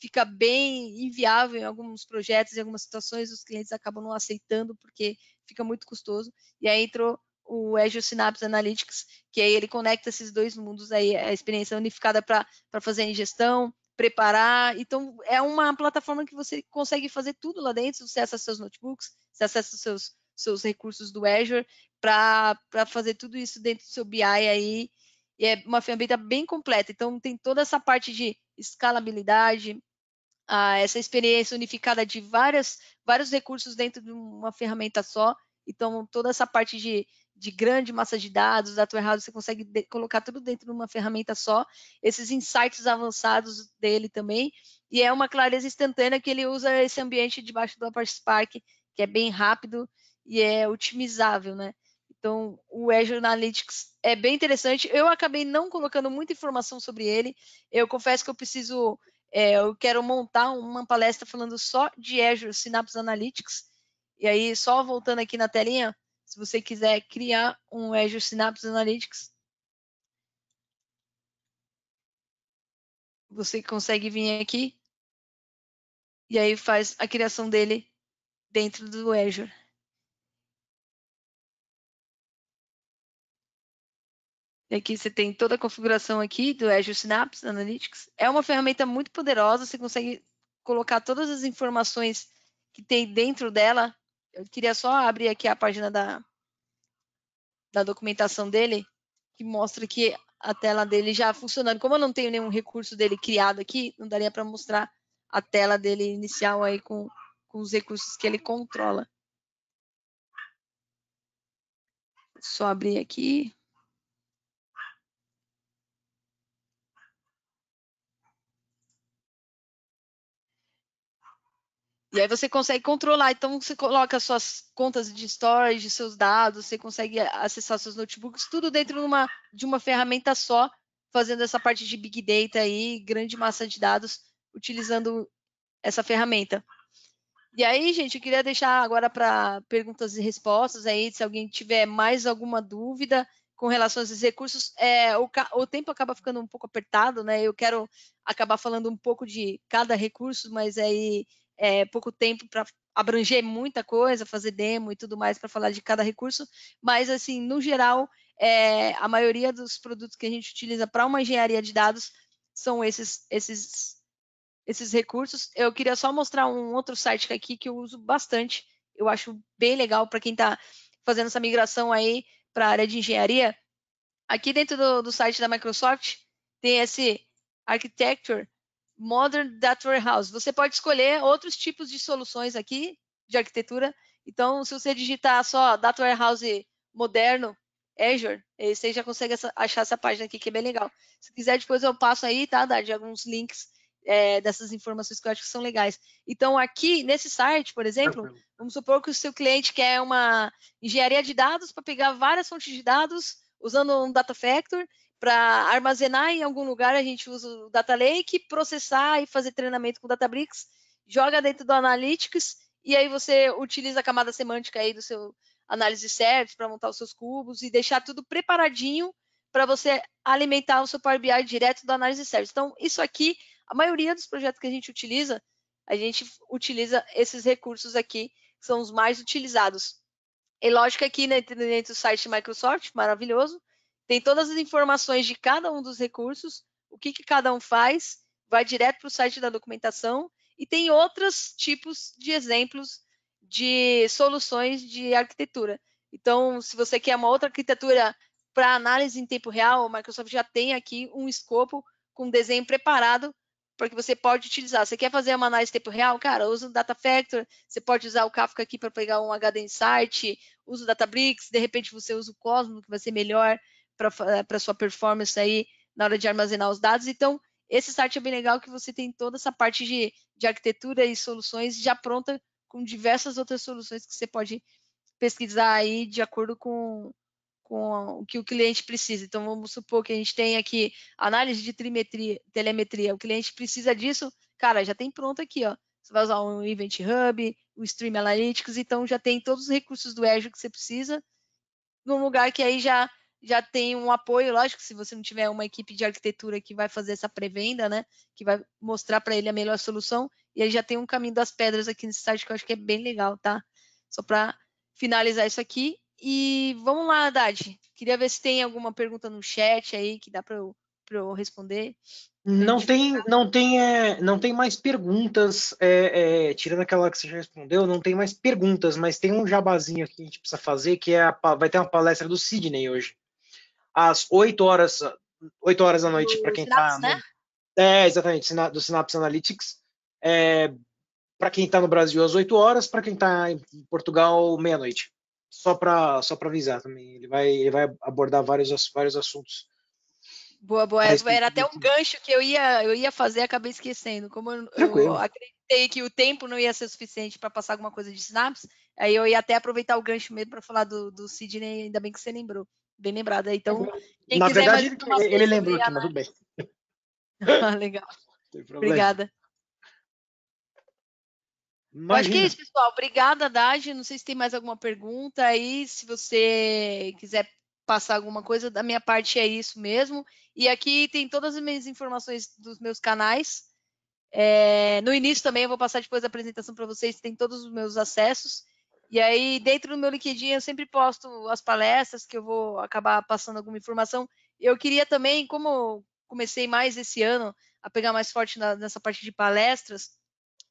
fica bem inviável em alguns projetos, em algumas situações, os clientes acabam não aceitando porque fica muito custoso. E aí entrou o Azure Synapse Analytics, que aí ele conecta esses dois mundos aí, a experiência unificada para fazer a ingestão, preparar. Então, é uma plataforma que você consegue fazer tudo lá dentro, você acessa seus notebooks, você acessa seus, seus recursos do Azure para fazer tudo isso dentro do seu BI aí. E é uma ferramenta bem completa. Então, tem toda essa parte de escalabilidade, essa experiência unificada de várias, vários recursos dentro de uma ferramenta só. Então, toda essa parte de, de grande massa de dados, dado errado, você consegue de, colocar tudo dentro de uma ferramenta só, esses insights avançados dele também, e é uma clareza instantânea que ele usa esse ambiente debaixo do Apache Spark, que é bem rápido e é otimizável, né? Então, o Azure Analytics é bem interessante. Eu acabei não colocando muita informação sobre ele. Eu confesso que eu preciso é, eu quero montar uma palestra falando só de Azure Synapse Analytics. E aí, só voltando aqui na telinha, se você quiser criar um Azure Synapse Analytics, você consegue vir aqui e aí faz a criação dele dentro do Azure. Aqui é você tem toda a configuração aqui do Azure Synapse Analytics. É uma ferramenta muito poderosa, você consegue colocar todas as informações que tem dentro dela. Eu queria só abrir aqui a página da, da documentação dele, que mostra que a tela dele já funcionando. Como eu não tenho nenhum recurso dele criado aqui, não daria para mostrar a tela dele inicial aí com, com os recursos que ele controla. Só abrir aqui. E aí você consegue controlar. Então você coloca suas contas de storage, seus dados, você consegue acessar seus notebooks, tudo dentro de uma, de uma ferramenta só, fazendo essa parte de big data aí, grande massa de dados, utilizando essa ferramenta. E aí, gente, eu queria deixar agora para perguntas e respostas aí, se alguém tiver mais alguma dúvida com relação a esses recursos, é, o, o, tempo acaba ficando um pouco apertado, né? Eu quero acabar falando um pouco de cada recurso, mas aí é, pouco tempo para abranger muita coisa, fazer demo e tudo mais para falar de cada recurso, mas assim, no geral, é, a maioria dos produtos que a gente utiliza para uma engenharia de dados são esses, esses, esses recursos. Eu queria só mostrar um outro site é aqui que eu uso bastante, eu acho bem legal para quem está fazendo essa migração aí para a área de engenharia. Aqui dentro do, do site da Microsoft tem esse Architecture, Modern Data Warehouse. Você pode escolher outros tipos de soluções aqui de arquitetura. Então, se você digitar só Data Warehouse moderno, Azure, você já consegue achar essa página aqui, que é bem legal. Se quiser, depois eu passo aí, tá, De alguns links é, dessas informações que eu acho que são legais. Então, aqui, nesse site, por exemplo, vamos supor que o seu cliente quer uma engenharia de dados para pegar várias fontes de dados usando um Data Factor para armazenar em algum lugar, a gente usa o Data Lake, processar e fazer treinamento com o Databricks, joga dentro do Analytics e aí você utiliza a camada semântica aí do seu análise certos para montar os seus cubos e deixar tudo preparadinho para você alimentar o seu Power BI direto do análise certos. Então, isso aqui, a maioria dos projetos que a gente utiliza, a gente utiliza esses recursos aqui, que são os mais utilizados. E lógico aqui né, dentro do site Microsoft, maravilhoso, tem todas as informações de cada um dos recursos, o que, que cada um faz, vai direto para o site da documentação e tem outros tipos de exemplos de soluções de arquitetura. Então, se você quer uma outra arquitetura para análise em tempo real, o Microsoft já tem aqui um escopo com desenho preparado para que você pode utilizar. Você quer fazer uma análise em tempo real? Cara, usa o Data Factor, você pode usar o Kafka aqui para pegar um HD Insight, usa o Databricks, de repente você usa o Cosmos, que vai ser melhor para é, sua performance aí na hora de armazenar os dados. Então, esse start é bem legal que você tem toda essa parte de, de arquitetura e soluções já pronta com diversas outras soluções que você pode pesquisar aí de acordo com, com o que o cliente precisa. Então, vamos supor que a gente tem aqui análise de trimetria, telemetria, o cliente precisa disso, cara, já tem pronto aqui, ó. Você vai usar o um Event Hub, o Stream Analytics, então já tem todos os recursos do Azure que você precisa, num lugar que aí já já tem um apoio, lógico, se você não tiver uma equipe de arquitetura que vai fazer essa pré-venda, né, que vai mostrar para ele a melhor solução, e aí já tem um caminho das pedras aqui nesse site que eu acho que é bem legal, tá? Só para finalizar isso aqui. E vamos lá, Haddad, queria ver se tem alguma pergunta no chat aí que dá para eu, eu responder. Não tem, não tem, é, não tem mais perguntas, é, é, tirando aquela que você já respondeu, não tem mais perguntas, mas tem um jabazinho aqui que a gente precisa fazer, que é a, vai ter uma palestra do Sidney hoje às 8 horas, 8 horas da noite para quem está. Né? É, exatamente, do Synapse Analytics. É, para quem está no Brasil às 8 horas, para quem está em Portugal, meia-noite. Só para só avisar também. Ele vai, ele vai abordar vários, vários assuntos. Boa, boa. É, era até um gancho que eu ia, eu ia fazer acabei esquecendo. Como eu, eu acreditei que o tempo não ia ser suficiente para passar alguma coisa de sinapse, aí eu ia até aproveitar o gancho mesmo para falar do, do Sidney, ainda bem que você lembrou. Bem lembrado. É então, Na verdade, ele, ele lembrou aqui, mas tudo bem. Ah, legal. Obrigada. Imagina. Acho que é isso, pessoal. Obrigada, Dade. Não sei se tem mais alguma pergunta aí. Se você quiser passar alguma coisa, da minha parte é isso mesmo. E aqui tem todas as minhas informações dos meus canais. É, no início também eu vou passar depois a apresentação para vocês, tem todos os meus acessos. E aí, dentro do meu LinkedIn, eu sempre posto as palestras que eu vou acabar passando alguma informação. Eu queria também, como comecei mais esse ano a pegar mais forte na, nessa parte de palestras,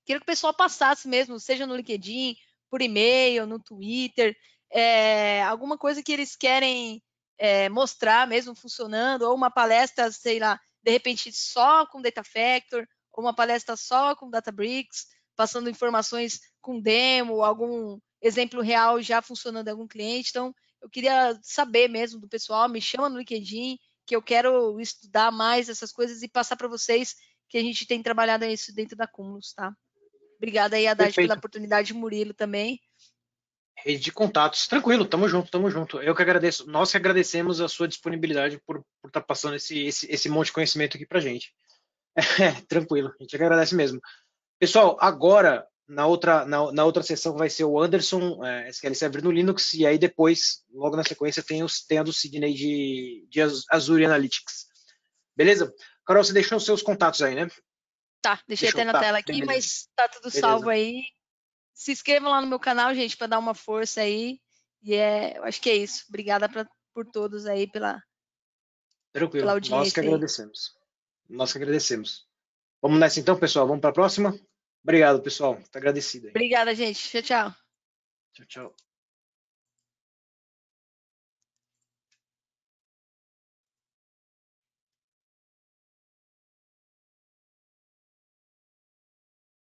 queria que o pessoal passasse mesmo, seja no LinkedIn, por e-mail, no Twitter, é, alguma coisa que eles querem é, mostrar mesmo funcionando, ou uma palestra, sei lá, de repente só com Data Factor, ou uma palestra só com Databricks, passando informações com demo, algum exemplo real já funcionando em algum cliente. Então, eu queria saber mesmo do pessoal, me chama no LinkedIn, que eu quero estudar mais essas coisas e passar para vocês que a gente tem trabalhado isso dentro da Cumulus, tá? Obrigada aí, Haddad, Perfeito. pela oportunidade, Murilo também. Rede de contatos, tranquilo, tamo junto, tamo junto. Eu que agradeço, nós que agradecemos a sua disponibilidade por estar tá passando esse, esse, esse, monte de conhecimento aqui pra gente. É, tranquilo, a gente agradece mesmo. Pessoal, agora na outra, na, na, outra sessão vai ser o Anderson, é, SQL Server no Linux, e aí depois, logo na sequência, tem, os, tem a do Sidney de, de Azure Analytics. Beleza? Carol, você deixou os seus contatos aí, né? Tá, deixei deixou, até na tá, tela aqui, mas tá tudo beleza. salvo aí. Se inscrevam lá no meu canal, gente, para dar uma força aí. E é, eu acho que é isso. Obrigada pra, por todos aí pela, Tranquilo. pela audiência. Nós que agradecemos. Aí. Nós que agradecemos. Vamos nessa então, pessoal. Vamos para a próxima? Obrigado, pessoal. estou tá agradecido. Obrigada, gente. Tchau, tchau. Tchau, tchau.